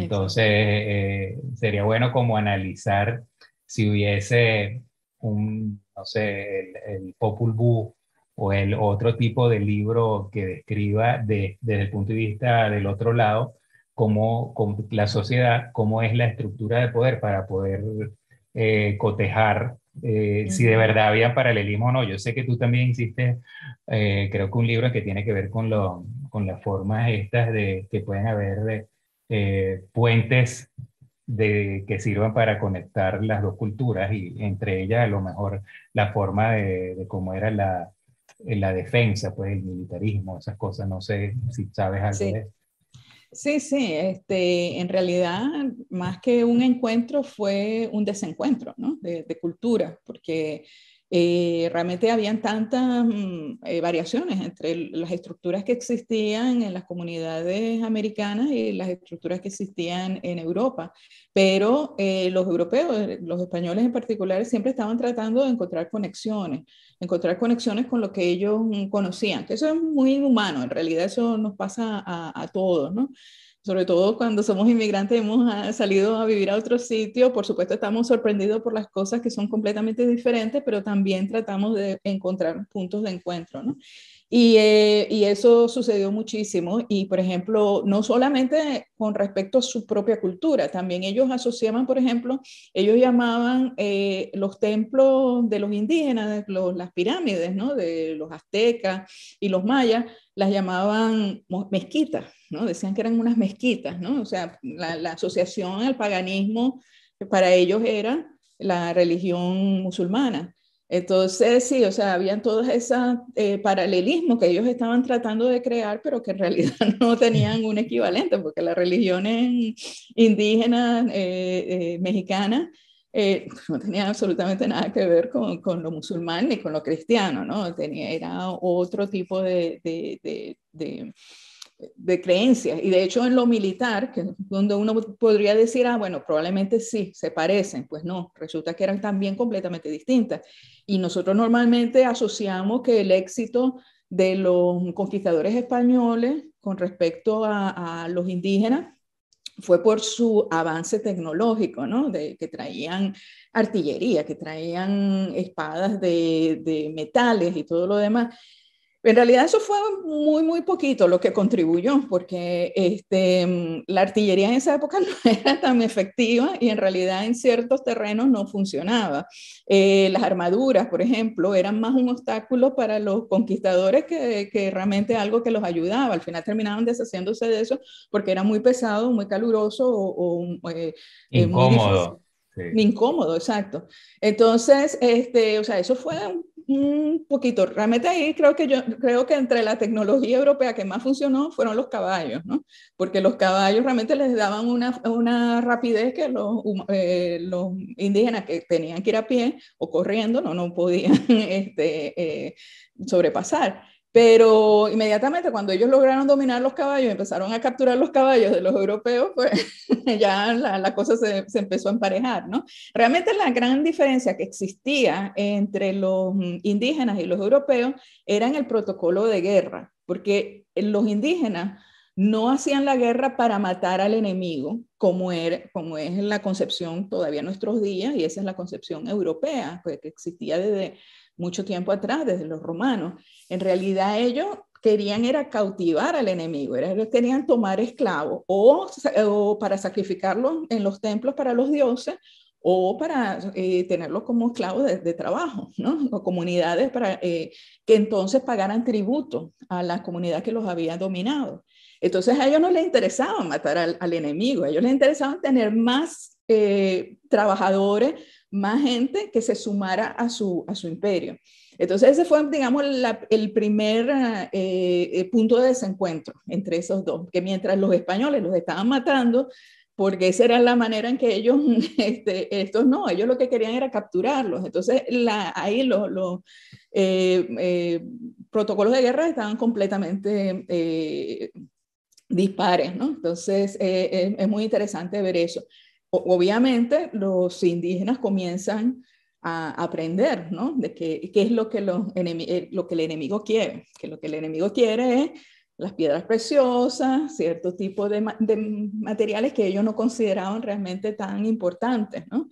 Entonces, eh, sería bueno como analizar si hubiese un, no sé, el, Popul Vuh o el otro tipo de libro que describa de, desde el punto de vista del otro lado, cómo, con la sociedad, cómo es la estructura de poder para poder eh, cotejar eh, si de verdad había paralelismo o no. Yo sé que tú también hiciste, creo que un libro que tiene que ver con, lo, con las formas estas de, que pueden haber de, eh, puentes de, que sirvan para conectar las dos culturas y entre ellas a lo mejor la forma de, cómo era la, defensa, pues el militarismo, esas cosas, no sé si sabes algo de Sí, sí, este, en realidad más que un encuentro fue un desencuentro de, de cultura, porque eh, realmente habían tantas mm, eh, variaciones entre las estructuras que existían en las comunidades americanas y las estructuras que existían en Europa, pero eh, los europeos, los españoles en particular, siempre estaban tratando de encontrar conexiones, encontrar conexiones con lo que ellos mm, conocían, eso es muy humano, en realidad eso nos pasa a, a todos, ¿no? sobre todo cuando somos inmigrantes, hemos ah, salido a vivir a otro sitio, por supuesto estamos sorprendidos por las cosas que son completamente diferentes, pero también tratamos de encontrar puntos de encuentro, ¿no? Eh, y, eso sucedió muchísimo. Y, por ejemplo, no solamente con respecto a su propia cultura, también ellos asociaban, por ejemplo, ellos llamaban eh, los templos de los indígenas, las pirámides, ¿no? De los aztecas y los mayas, las llamaban mezquitas, Decían que eran unas mezquitas, ¿no? O sea, la asociación al paganismo para ellos era la religión musulmana. Entonces, sí, o sea, habían todos esos eh, paralelismos que ellos estaban tratando de crear, pero que en realidad no tenían un equivalente, porque las religiones indígenas eh, eh mexicanas eh, no tenían absolutamente nada que ver con, con, lo musulmán ni con lo cristiano, ¿no? Tenía, era otro tipo de, de de creencias. Y de hecho en lo militar, que donde uno podría decir, ah, bueno, probablemente sí, se parecen, pues no, resulta que eran también completamente distintas. Y nosotros normalmente asociamos que el éxito de los conquistadores españoles con respecto a, los indígenas fue por su avance tecnológico, ¿no? De, que traían artillería, que traían espadas de, de metales y todo lo demás. En realidad eso fue muy, muy poquito lo que contribuyó, porque este, la artillería en esa época no era tan efectiva y en realidad en ciertos terrenos no funcionaba. Eh, las armaduras, por ejemplo, eran más un obstáculo para los conquistadores que, que realmente algo que los ayudaba. Al final terminaban deshaciéndose de eso porque era muy pesado, muy caluroso o, o eh, eh, incómodo. Incómodo, exacto. Entonces, este, o sea, eso fue un un poquito. Realmente ahí creo que yo creo que entre la tecnología europea que más funcionó fueron los caballos, Porque los caballos realmente les daban una, rapidez que eh, los, indígenas que tenían que ir a pie o corriendo no, no podían este, eh, sobrepasar. Pero inmediatamente cuando ellos lograron dominar los caballos, y empezaron a capturar los caballos de los europeos, pues ya la, cosa se, empezó a emparejar, ¿no? Realmente la gran diferencia que existía entre los mm, indígenas y los europeos era en el protocolo de guerra, porque los indígenas no hacían la guerra para matar al enemigo, como, era, como es la concepción todavía en nuestros días, y esa es la concepción europea, pues, que existía desde mucho tiempo atrás, desde los romanos. En realidad ellos querían era cautivar al enemigo, ellos querían tomar esclavos o, para sacrificarlos en los templos para los dioses o para eh, tenerlos como esclavos de, trabajo, ¿no? O comunidades para eh, que entonces pagaran tributo a la comunidad que los había dominado. Entonces a ellos no les interesaba matar al, enemigo, a ellos les interesaba tener más eh, trabajadores más gente que se sumara a su, a su imperio. Entonces ese fue, digamos, el primer eh, eh, punto de desencuentro entre esos dos, que mientras los españoles los estaban matando, porque esa era la manera en que ellos, este, estos no, ellos lo que querían era capturarlos. Entonces ahí los, eh, protocolos de guerra estaban completamente dispares, ¿no? Entonces es, muy interesante ver eso obviamente los indígenas comienzan a aprender, ¿no? De qué, qué es lo que, los eh, lo que el enemigo quiere, que lo que el enemigo quiere es las piedras preciosas, cierto tipo de, materiales que ellos no consideraban realmente tan importantes, ¿no?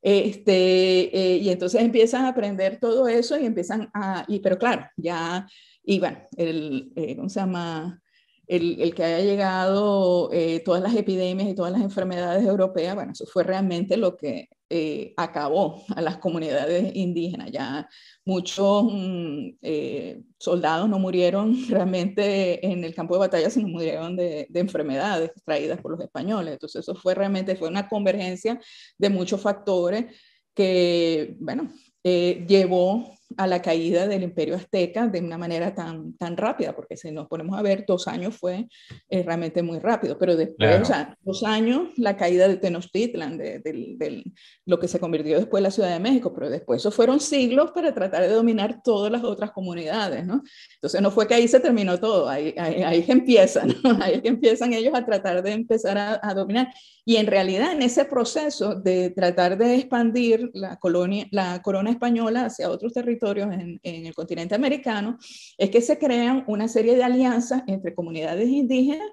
Este, eh, y entonces empiezan a aprender todo eso y empiezan a, y, pero claro, ya, y bueno, el, eh, ¿cómo se llama? el, que haya llegado eh, todas las epidemias y todas las enfermedades europeas, bueno, eso fue realmente lo que eh, acabó a las comunidades indígenas. Ya muchos mm, eh, soldados no murieron realmente en el campo de batalla, sino murieron de, enfermedades traídas por los españoles. Entonces eso fue realmente, fue una convergencia de muchos factores que, bueno, llevó a la caída del imperio azteca de una manera tan, tan rápida, porque si nos ponemos a ver, dos años fue eh, realmente muy rápido, pero después, o sea, dos años, la caída de Tenochtitlan, de, lo que se convirtió después en la Ciudad de México, pero después eso fueron siglos para tratar de dominar todas las otras comunidades, ¿no? Entonces no fue que ahí se terminó todo, ahí, ahí, que empiezan, ahí empiezan ellos a tratar de empezar a dominar. Y en realidad en ese proceso de tratar de expandir la, colonia, la corona española hacia otros territorios en, el continente americano, es que se crean una serie de alianzas entre comunidades indígenas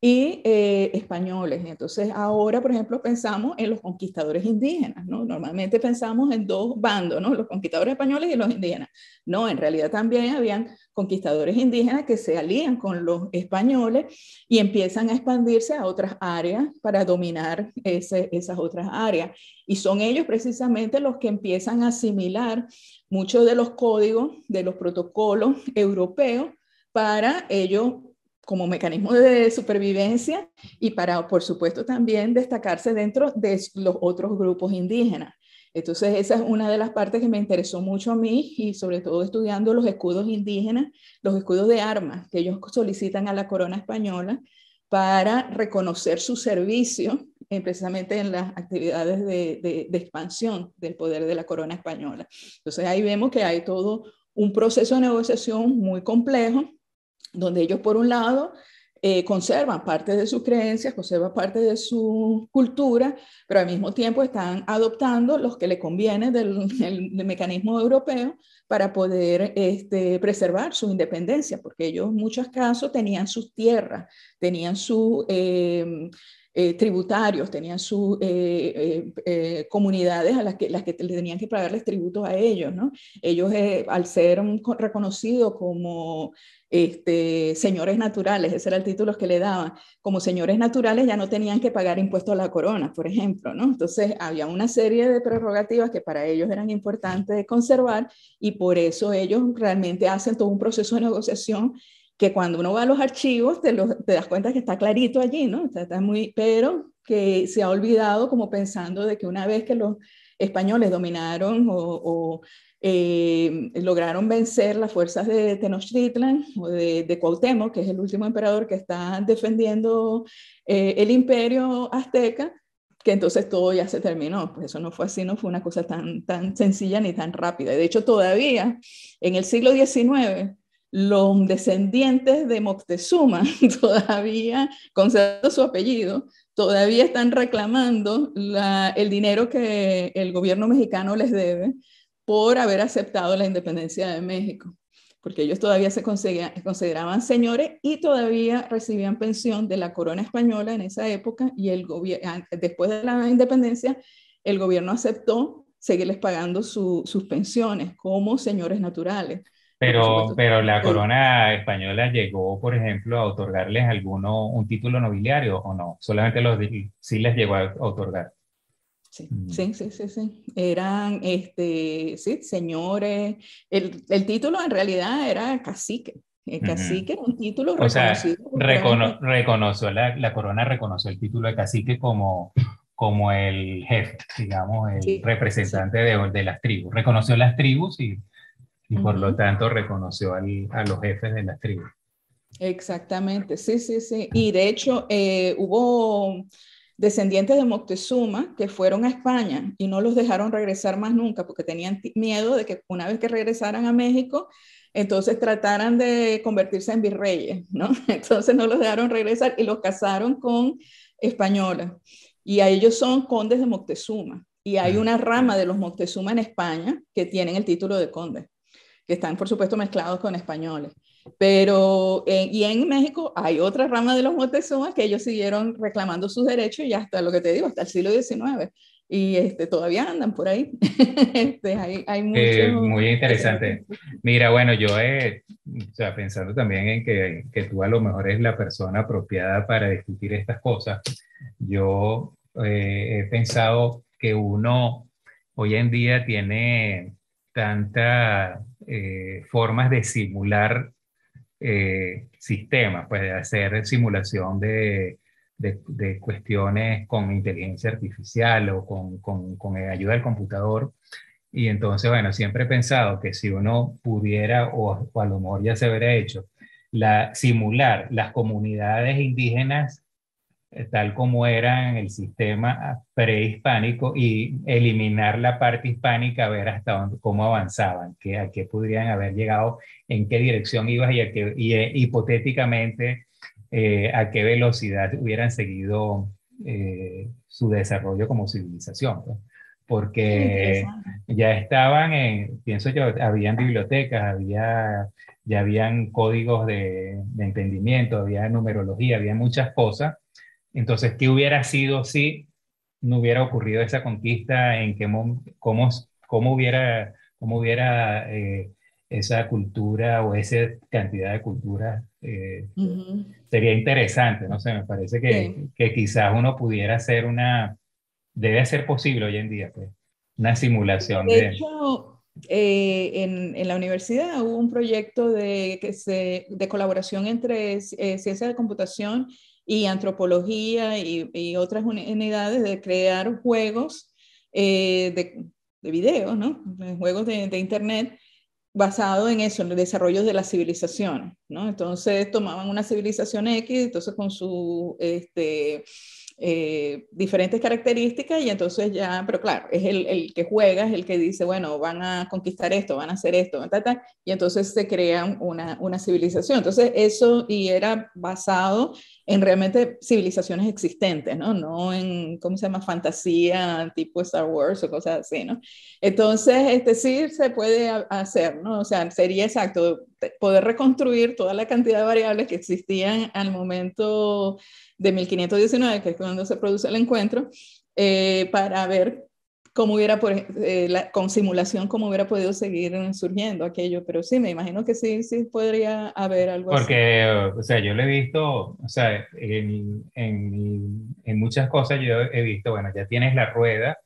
y eh, españoles. Entonces, ahora, por ejemplo, pensamos en los conquistadores indígenas, ¿no? Normalmente pensamos en dos bandos, ¿no? Los conquistadores españoles y los indígenas. No, en realidad también habían conquistadores indígenas que se alían con los españoles y empiezan a expandirse a otras áreas para dominar esas otras áreas. Y son ellos precisamente los que empiezan a asimilar muchos de los códigos, de los protocolos europeos para ellos como mecanismo de supervivencia y para, por supuesto, también destacarse dentro de los otros grupos indígenas. Entonces, esa es una de las partes que me interesó mucho a mí y sobre todo estudiando los escudos indígenas, los escudos de armas que ellos solicitan a la corona española para reconocer su servicio eh, precisamente en las actividades de, de expansión del poder de la corona española. Entonces, ahí vemos que hay todo un proceso de negociación muy complejo, donde ellos por un lado eh, conservan parte de sus creencias, conserva parte de su cultura, pero al mismo tiempo están adoptando los que le conviene del, mecanismo europeo para poder este, preservar su independencia, porque ellos en muchos casos tenían sus tierras, tenían su... Eh, eh, tributarios, tenían sus eh, eh, comunidades a las que, las tenían que pagarles tributos a ellos, ¿no? Ellos, al ser reconocidos como este, señores naturales, ese era el título que le daban, como señores naturales ya no tenían que pagar impuestos a la corona, por ejemplo, ¿no? Entonces había una serie de prerrogativas que para ellos eran importantes de conservar y por eso ellos realmente hacen todo un proceso de negociación que cuando uno va a los archivos te, te das cuenta que está clarito allí, ¿no? Está, muy, pero que se ha olvidado como pensando de que una vez que los españoles dominaron o, eh, lograron vencer las fuerzas de Tenochtitlan o de, de, Cuauhtémoc, que es el último emperador que está defendiendo eh, el imperio azteca, que entonces todo ya se terminó. Pues eso no fue así, no fue una cosa tan, tan sencilla ni tan rápida. De hecho, todavía en el siglo XIX los descendientes de Moctezuma todavía, conservando su apellido, todavía están reclamando el dinero que el gobierno mexicano les debe por haber aceptado la independencia de México, porque ellos todavía se consideraban señores y todavía recibían pensión de la corona española en esa época y después de la independencia el gobierno aceptó seguirles pagando sus pensiones como señores naturales. Pero, pero la corona española llegó, por ejemplo, a otorgarles alguno, un título nobiliario o no, solamente los sí les llegó a otorgar. Mm. Sí, sí, sí, sí, Eran, este, sí, señores. El, el título en realidad era cacique. El cacique un título o Sea, reconoció, la, la, corona reconoció el título de cacique como, como el jefe, digamos, el representante De, de las tribus. Reconoció las tribus y y por lo tanto reconoció a los jefes de las tribus. Exactamente, sí, sí, sí. Y de hecho eh, hubo descendientes de Moctezuma que fueron a España y no los dejaron regresar más nunca porque tenían miedo de que una vez que regresaran a México, entonces trataran de convertirse en virreyes, ¿no? Entonces no los dejaron regresar y los casaron con españolas. Y a ellos son condes de Moctezuma. Y hay ah, una rama de los Moctezuma en España que tienen el título de conde que están por supuesto mezclados con españoles. Pero, eh, y en México hay otra rama de los Montezuma que ellos siguieron reclamando sus derechos y hasta lo que te digo, hasta el siglo XIX. Y este, todavía andan por ahí. este, hay, hay eh, muy interesante. Mira, bueno, yo he, o sea, pensando también en que, que tú a lo mejor es la persona apropiada para discutir estas cosas, yo eh, he pensado que uno hoy en día tiene tanta eh, formas de simular eh, sistemas, pues de hacer simulación de, cuestiones con inteligencia artificial o con, ayuda del computador. Y entonces, bueno, siempre he pensado que si uno pudiera, o, o a lo mejor ya se hubiera hecho, la, simular las comunidades indígenas eh, tal como era el sistema prehispánico y eliminar la parte hispánica, ver hasta cómo avanzaban, qué, a qué podrían haber llegado, en qué dirección ibas y, a eh, hipotéticamente eh, a qué velocidad hubieran seguido su desarrollo como civilización. Pues. Porque ya estaban pienso yo, habían bibliotecas, había, ya habían códigos de entendimiento, había numerología, había muchas cosas entonces, ¿qué hubiera sido si no hubiera ocurrido esa conquista? ¿En qué cómo, cómo hubiera, cómo hubiera eh, esa cultura o esa cantidad de cultura? Eh, sería interesante, no sé, me parece que, quizás uno pudiera hacer una, debe ser posible hoy en día, pues, una simulación de... Eh, en, la universidad hubo un proyecto de, que de colaboración entre ciencias ciencia de computación y antropología y, otras unidades de crear juegos eh, de, de video, ¿no? juegos de, de Internet basado en eso, en los desarrollos de las civilizaciones, ¿no? Entonces tomaban una civilización X, entonces con su este, eh, diferentes características y entonces ya, pero claro, es el, que juega, es el que dice, bueno, van a conquistar esto, van a hacer esto, y entonces se crea una, una, civilización. Entonces eso y era basado en realmente civilizaciones existentes, ¿no? No en, ¿cómo se llama? Fantasía tipo Star Wars o cosas así, ¿no? Entonces, es este, sí se puede hacer, ¿no? O sea, sería exacto poder reconstruir toda la cantidad de variables que existían al momento de 1519, que es cuando se produce el encuentro, eh, para ver cómo hubiera, por, eh, con simulación, cómo hubiera podido seguir surgiendo aquello. Pero sí, me imagino que sí, sí podría haber algo Porque, o sea, yo lo he visto, o sea, en, en muchas cosas yo he visto, bueno, ya tienes la rueda,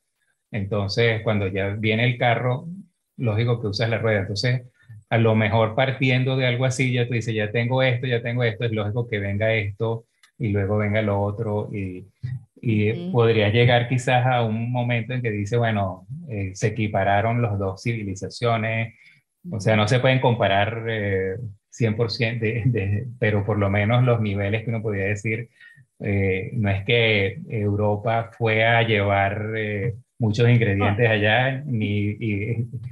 entonces cuando ya viene el carro, lógico que usas la rueda. Entonces, a lo mejor partiendo de algo así, ya tú dices, ya tengo esto, ya tengo esto, es lógico que venga esto y luego venga lo otro y, podría llegar quizás a un momento en que dice, bueno, eh, se equipararon los dos civilizaciones, o sea, no se pueden comparar 100%, eh, pero por lo menos los niveles que uno podría decir, eh, no es que Europa fue a llevar muchos ingredientes ah. allá, ni,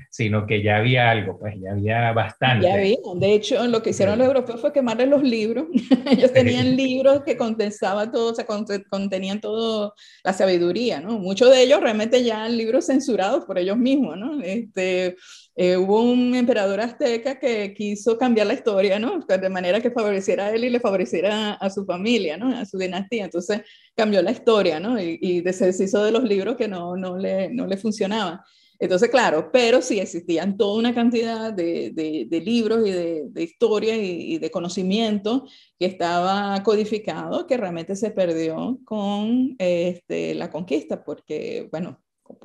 sino que ya había algo, pues ya había bastante. de hecho, lo que hicieron los europeos fue quemarles los libros. Ellos tenían libros que todo, o sea, contenían toda la sabiduría, ¿no? Muchos de ellos realmente ya libros censurados por ellos mismos, ¿no? Este, eh, hubo un emperador azteca que quiso cambiar la historia, ¿no? Pues, de manera que favoreciera a él y le favoreciera a, su familia, ¿no? A su dinastía. Entonces cambió la historia, ¿no? Y, se deshizo de los libros que no, no, le, no le funcionaban. Entonces, claro, pero sí existían toda una cantidad de, de, libros y de, historia y, de conocimiento que estaba codificado que realmente se perdió con este, la conquista, porque, bueno,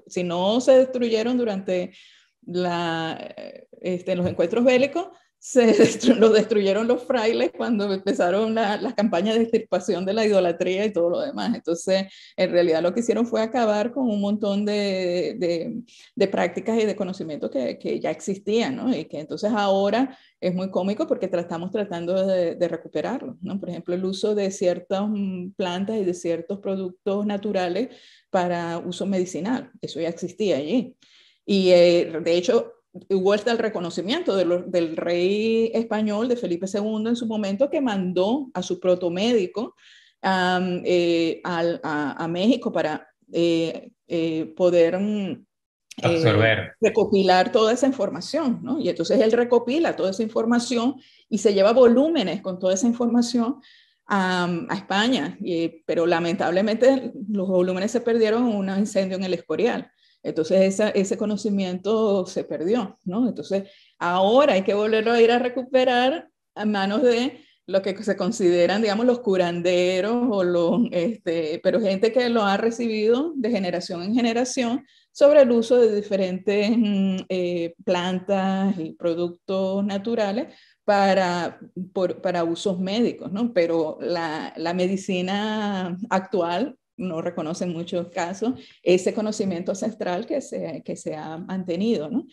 si no se destruyeron durante en este, los encuentros bélicos, se los destruyeron los frailes cuando empezaron las campañas de extirpación de la idolatría y todo lo demás. Entonces, en realidad lo que hicieron fue acabar con un montón de, de, prácticas y de conocimientos que, que, ya existían, ¿no? Y que entonces ahora es muy cómico porque estamos tratando de, de recuperarlo, ¿no? Por ejemplo, el uso de ciertas mm, plantas y de ciertos productos naturales para uso medicinal, eso ya existía allí. Y eh, de hecho, hubo hasta el reconocimiento del rey español, de Felipe II, en su momento, que mandó a su protomédico eh, al, a, México para eh, eh, poder mm, eh, recopilar toda esa información, ¿no? Y entonces él recopila toda esa información y se lleva volúmenes con toda esa información a, España, pero lamentablemente los volúmenes se perdieron en un incendio en el Escorial. Entonces ese conocimiento se perdió, ¿no? Entonces ahora hay que volverlo a ir a recuperar a manos de lo que se consideran, digamos, los curanderos o los, este, pero gente que lo ha recibido de generación en generación sobre el uso de diferentes mm, eh, plantas y productos naturales para, para usos médicos, ¿no? Pero la, la medicina actual no reconocen muchos casos, ese conocimiento ancestral que se, que se ha mantenido, ¿no?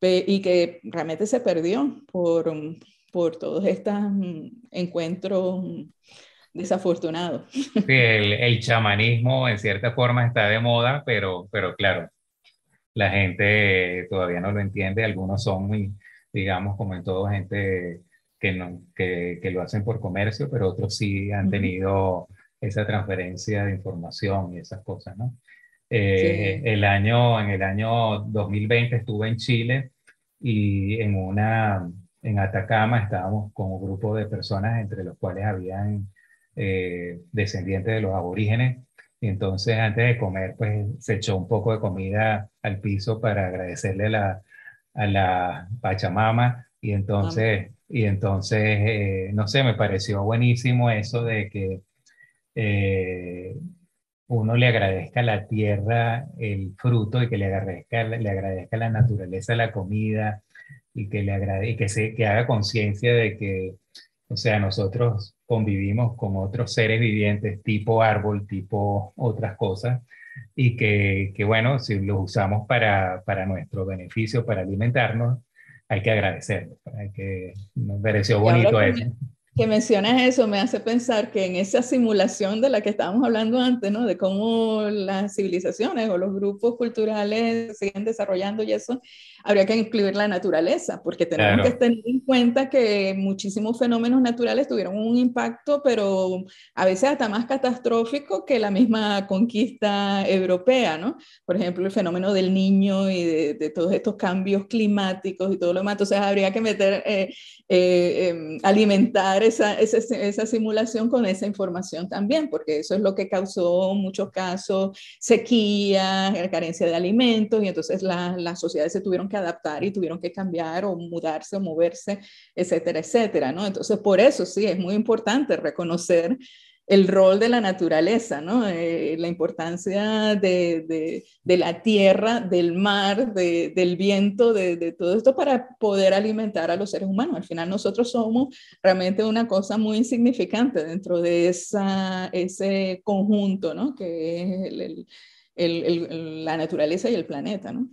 Y que realmente se perdió por, mm, por todos estos mm, encuentros mm, desafortunados. el, chamanismo en cierta forma está de moda, pero, pero claro, la gente todavía no lo entiende, algunos son muy, digamos, como en todo, gente que, no, que, lo hacen por comercio, pero otros sí han tenido esa transferencia de información y esas cosas, ¿no? Eh, el año, en el año 2020 estuve en Chile y en una, en Atacama estábamos con un grupo de personas entre los cuales habían eh, descendientes de los aborígenes. Y entonces antes de comer, pues se echó un poco de comida al piso para agradecerle la, a la Pachamama. Y entonces, y entonces eh, no sé, me pareció buenísimo eso de que eh, uno le agradezca la tierra el fruto y que le agradezca, le agradezca la naturaleza la comida y que le agrade, y que, se, que haga conciencia de que, o sea, nosotros convivimos con otros seres vivientes tipo árbol, tipo otras cosas, y que, bueno, si los usamos para, para nuestro beneficio, para alimentarnos, hay que agradecerlo. Hay que, nos pareció bonito eso que mencionas eso me hace pensar que en esa simulación de la que estábamos hablando antes, ¿no? De cómo las civilizaciones o los grupos culturales siguen desarrollando y eso, habría que incluir la naturaleza, porque tenemos que tener en cuenta que muchísimos fenómenos naturales tuvieron un impacto, pero a veces hasta más catastrófico que la misma conquista europea, ¿no? Por ejemplo, el fenómeno del niño y de, todos estos cambios climáticos y todo lo demás. Entonces, habría que meter, eh, eh, em, alimentar esa, esa, esa simulación con esa información también, porque eso es lo que causó en muchos casos sequías, carencia de alimentos, y entonces la, las sociedades se tuvieron que adaptar y tuvieron que cambiar o mudarse o moverse, etcétera, etcétera, ¿no? Entonces, por eso sí, es muy importante reconocer el rol de la naturaleza, ¿no? Eh, la importancia de, de, la tierra, del mar, del viento, de, todo esto para poder alimentar a los seres humanos. Al final nosotros somos realmente una cosa muy insignificante dentro de esa, ese conjunto, ¿no? que es el, el, la naturaleza y el planeta. ¿no?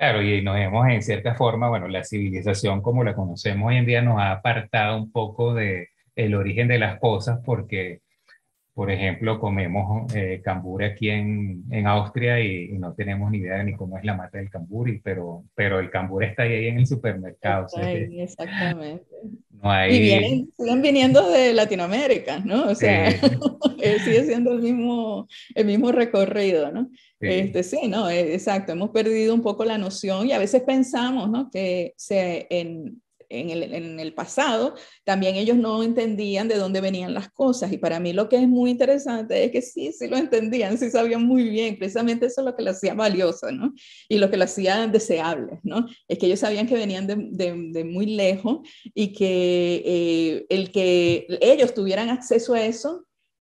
Claro, y nos hemos, en cierta forma, bueno, la civilización como la conocemos hoy en día nos ha apartado un poco de el origen de las cosas porque por ejemplo, comemos eh, cambur aquí en, en Austria y, no tenemos ni idea de ni cómo es la mata del cambur, pero, pero el cambur está ahí en el supermercado. ahí, exactamente. No hay... Y vienen, siguen viniendo de Latinoamérica, ¿no? O sea, eh, sigue siendo el mismo, el mismo recorrido, ¿no? Sí. Este, sí, no, eh, exacto. Hemos perdido un poco la noción y a veces pensamos, ¿no? Que se, en, en el, pasado, también ellos no entendían de dónde venían las cosas. Y para mí lo que es muy interesante es que sí, sí lo entendían, sí sabían muy bien. Precisamente eso es lo que lo hacía valioso, ¿no? Y lo que lo hacía deseable, ¿no? Es que ellos sabían que venían de, muy lejos y que eh, el que ellos tuvieran acceso a eso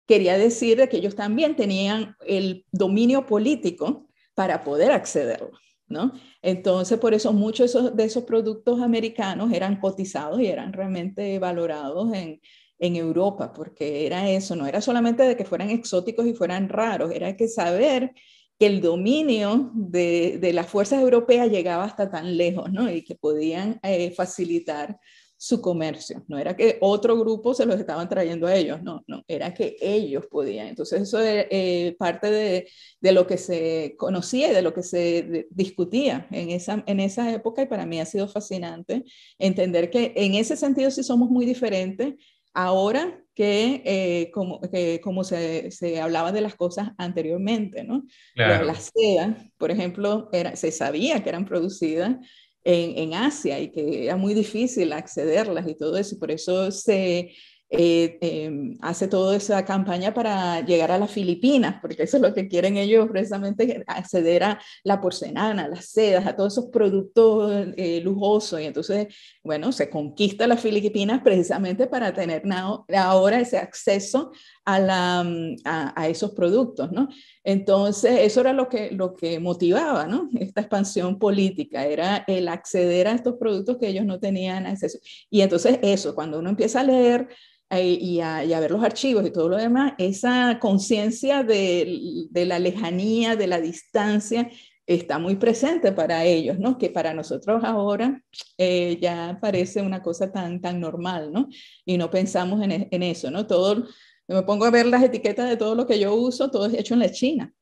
quería decir que ellos también tenían el dominio político para poder accederlo. Entonces, por eso muchos de esos, productos americanos eran cotizados y eran realmente valorados en, Europa, porque era eso, no era solamente de que fueran exóticos y fueran raros, era que saber que el dominio de, las fuerzas europeas llegaba hasta tan lejos, Y que podían eh, facilitar su comercio, no era que otro grupo se los estaban trayendo a ellos, no, no, era que ellos podían. Entonces eso es eh, parte de, lo que se conocía y de lo que se discutía en esa, en esa época y para mí ha sido fascinante entender que en ese sentido sí somos muy diferentes ahora que, eh, como, como se, hablaba de las cosas anteriormente, ¿no? Las e por ejemplo, era, se sabía que eran producidas en, Asia y que era muy difícil accederlas y todo eso. Por eso se eh, em, hace toda esa campaña para llegar a las Filipinas, porque eso es lo que quieren ellos precisamente, acceder a la porcelana, las sedas, a todos esos productos eh, lujosos. Y entonces, bueno, se conquista las Filipinas precisamente para tener ahora ese acceso Mm, a, a, esos productos, ¿no? Entonces, eso era lo que, lo que motivaba, ¿no? Esta expansión política, era el acceder a estos productos que ellos no tenían acceso. Y entonces eso, cuando uno empieza a leer eh, y a, ver los archivos y todo lo demás, esa conciencia de, de, la lejanía, de la distancia, está muy presente para ellos, ¿no? Que para nosotros ahora eh, ya parece una cosa tan, tan normal, ¿no? Y no pensamos en, en, eso, ¿no? Todo me pongo a ver las etiquetas de todo lo que yo uso, todo es hecho en la China.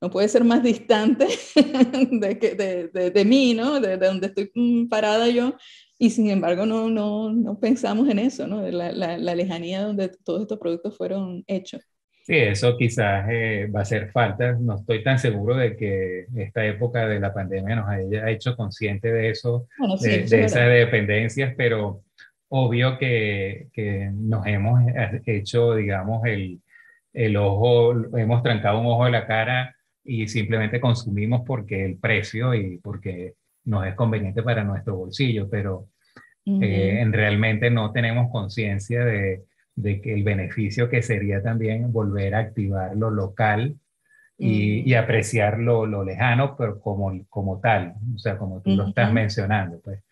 No puede ser más distante de, de, de, de mí, ¿no? De, donde estoy mm, parada yo. Y sin embargo, no, no, no pensamos en eso, ¿no? La, la, la lejanía donde todos estos productos fueron hechos. Sí, eso quizás eh, va a ser falta. No estoy tan seguro de que esta época de la pandemia nos haya hecho consciente de eso, de, de esas dependencias, pero obvio que, nos hemos hecho, digamos, el, el ojo, hemos trancado un ojo de la cara y simplemente consumimos porque el precio y porque nos es conveniente para nuestro bolsillo, pero eh, realmente no tenemos conciencia de, que el beneficio que sería también volver a activar lo local y, apreciar lo, lejano, pero como, como tal, o sea, como tú lo estás mencionando, pues.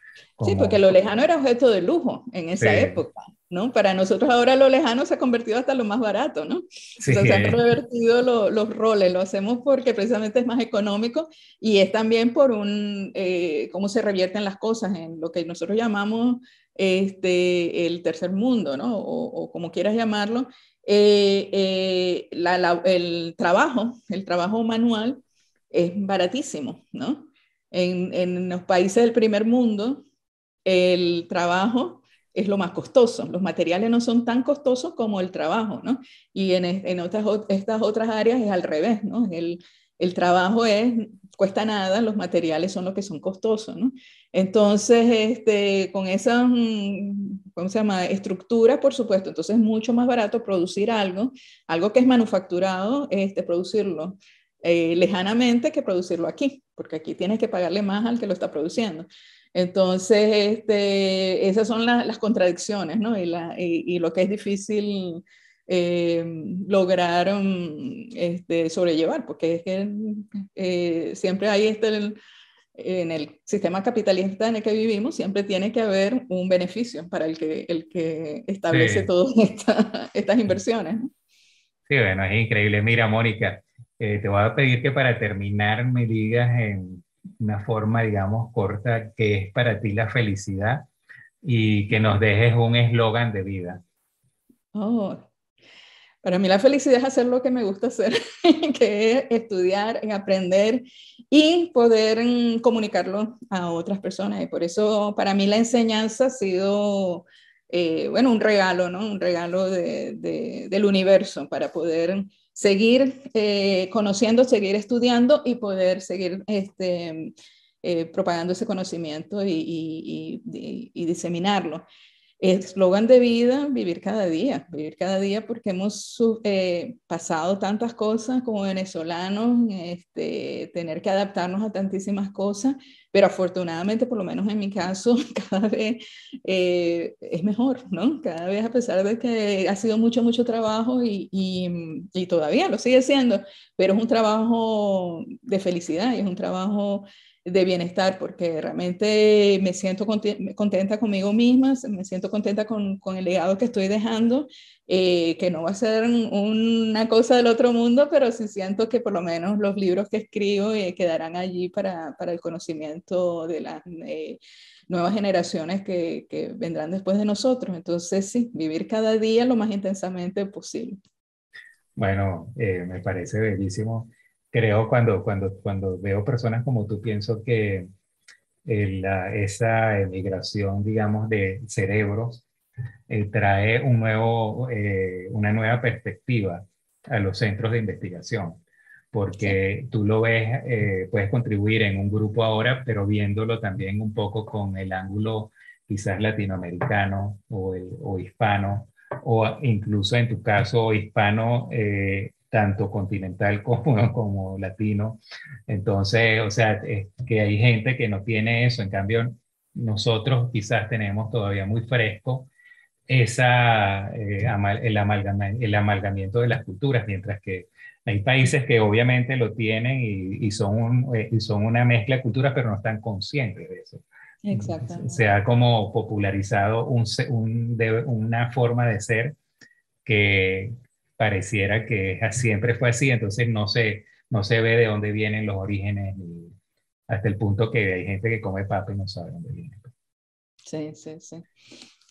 Sí, porque lo lejano era objeto de lujo en esa época, ¿no? Para nosotros ahora lo lejano se ha convertido hasta lo más barato, ¿no? se han revertido los roles, lo hacemos porque precisamente es más económico y es también por un, eh, cómo se revierten las cosas en lo que nosotros llamamos este, el tercer mundo, ¿no? O, como quieras llamarlo, eh, eh, el trabajo, el trabajo manual es baratísimo, ¿no? En, en los países del primer mundo, el trabajo es lo más costoso. Los materiales no son tan costosos como el trabajo, ¿no? Y en, otras, estas otras áreas es al revés, ¿no? El, trabajo es, cuesta nada, los materiales son los que son costosos, ¿no? Entonces, este, con esa, mm, ¿cómo se llama? Estructura, por supuesto, entonces es mucho más barato producir algo, algo que es manufacturado, este, producirlo eh, lejanamente que producirlo aquí, porque aquí tienes que pagarle más al que lo está produciendo. Entonces, este, esas son las contradicciones, ¿no? Y, la, y, lo que es difícil eh, lograr mm, este, sobrellevar, porque es que eh, siempre hay este... El, en el sistema capitalista en el que vivimos siempre tiene que haber un beneficio para el que, el que establece todas estas inversiones. Sí, bueno, es increíble. Mira, Mónica, eh, te voy a pedir que para terminar me digas en una forma, digamos, corta, que es para ti la felicidad y que nos dejes un eslogan de vida. Oh, para mí la felicidad es hacer lo que me gusta hacer, que es estudiar, aprender y poder mm, comunicarlo a otras personas. Y por eso para mí la enseñanza ha sido, eh, bueno, un regalo, ¿no? Un regalo del universo para poder seguir eh, conociendo, seguir estudiando y poder seguir este, eh, propagando ese conocimiento y diseminarlo eslogan de vida, vivir cada día, vivir cada día porque hemos eh, pasado tantas cosas como venezolanos, este, tener que adaptarnos a tantísimas cosas, pero afortunadamente, por lo menos en mi caso, cada vez eh, es mejor, ¿no? Cada vez, a pesar de que ha sido mucho, mucho trabajo y, y todavía lo sigue siendo, pero es un trabajo de felicidad y es un trabajo de bienestar, porque realmente me siento contenta conmigo misma, me siento contenta con, el legado que estoy dejando, eh, que no va a ser una cosa del otro mundo, pero sí siento que por lo menos los libros que escribo eh, quedarán allí para, el conocimiento de las eh, nuevas generaciones que, que vendrán después de nosotros. Entonces, sí, vivir cada día lo más intensamente posible. Bueno, me parece bellísimo creo cuando, cuando, cuando veo personas como tú, pienso que eh, la, esa emigración, digamos, de cerebros eh, trae un nuevo, eh, una nueva perspectiva a los centros de investigación, porque tú lo ves, puedes contribuir en un grupo ahora, pero viéndolo también un poco con el ángulo quizás latinoamericano o, o hispano, o incluso en tu caso hispano, tanto continental como, como latino. Entonces, o sea, que hay gente que no tiene eso, en cambio nosotros quizás tenemos todavía muy fresco esa, eh, el, amalgama, el amalgamiento de las culturas, mientras que hay países que obviamente lo tienen y, y son, eh, son una mezcla de culturas, pero no están conscientes de eso. Exacto. Se ha como popularizado un, una forma de ser que, pareciera que siempre fue así, entonces no se, no se ve de dónde vienen los orígenes, hasta el punto que hay gente que come papa y no sabe dónde viene. Sí, sí, sí.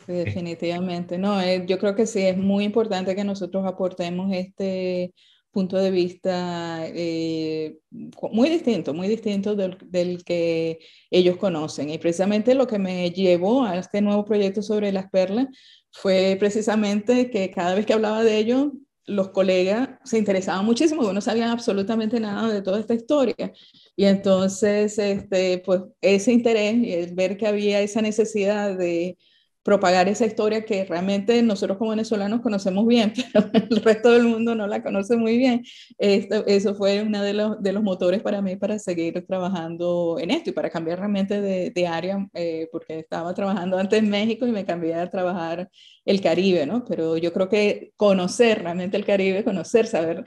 Eh. definitivamente. No, eh, yo creo que sí, es muy importante que nosotros aportemos este punto de vista eh, muy distinto, muy distinto del, del, que ellos conocen. Y precisamente lo que me llevó a este nuevo proyecto sobre las perlas fue precisamente que cada vez que hablaba de ello, los colegas se interesaban muchísimo, no sabían absolutamente nada de toda esta historia. Y entonces, este, pues ese interés y el ver que había esa necesidad de propagar esa historia que realmente nosotros como venezolanos conocemos bien, pero el resto del mundo no la conoce muy bien. Esto, eso fue uno de los, de los, motores para mí para seguir trabajando en esto y para cambiar realmente de, área, eh, porque estaba trabajando antes en México y me cambié a trabajar el Caribe, ¿no? Pero yo creo que conocer realmente el Caribe, conocer, saber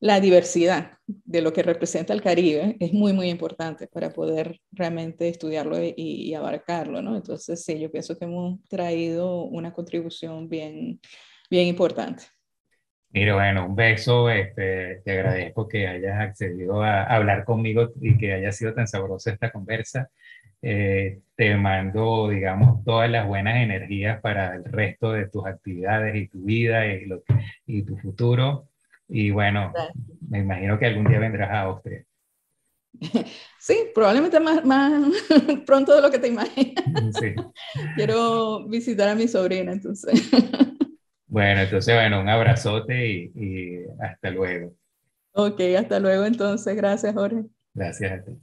la diversidad de lo que representa el Caribe es muy, muy importante para poder realmente estudiarlo y, abarcarlo, ¿no? Entonces, sí, yo pienso que hemos traído una contribución bien, bien importante. Mira, bueno, un beso, este, te agradezco que hayas accedido a hablar conmigo y que haya sido tan sabrosa esta conversa. Eh, te mando, digamos, todas las buenas energías para el resto de tus actividades y tu vida y tu futuro. Y bueno, me imagino que algún día vendrás a Austria. Sí, probablemente más, más pronto de lo que te imaginas. Quiero visitar a mi sobrina, entonces. Bueno, entonces, bueno, un abrazote y, y hasta luego. Ok, hasta luego entonces. Gracias, Jorge. Gracias a ti.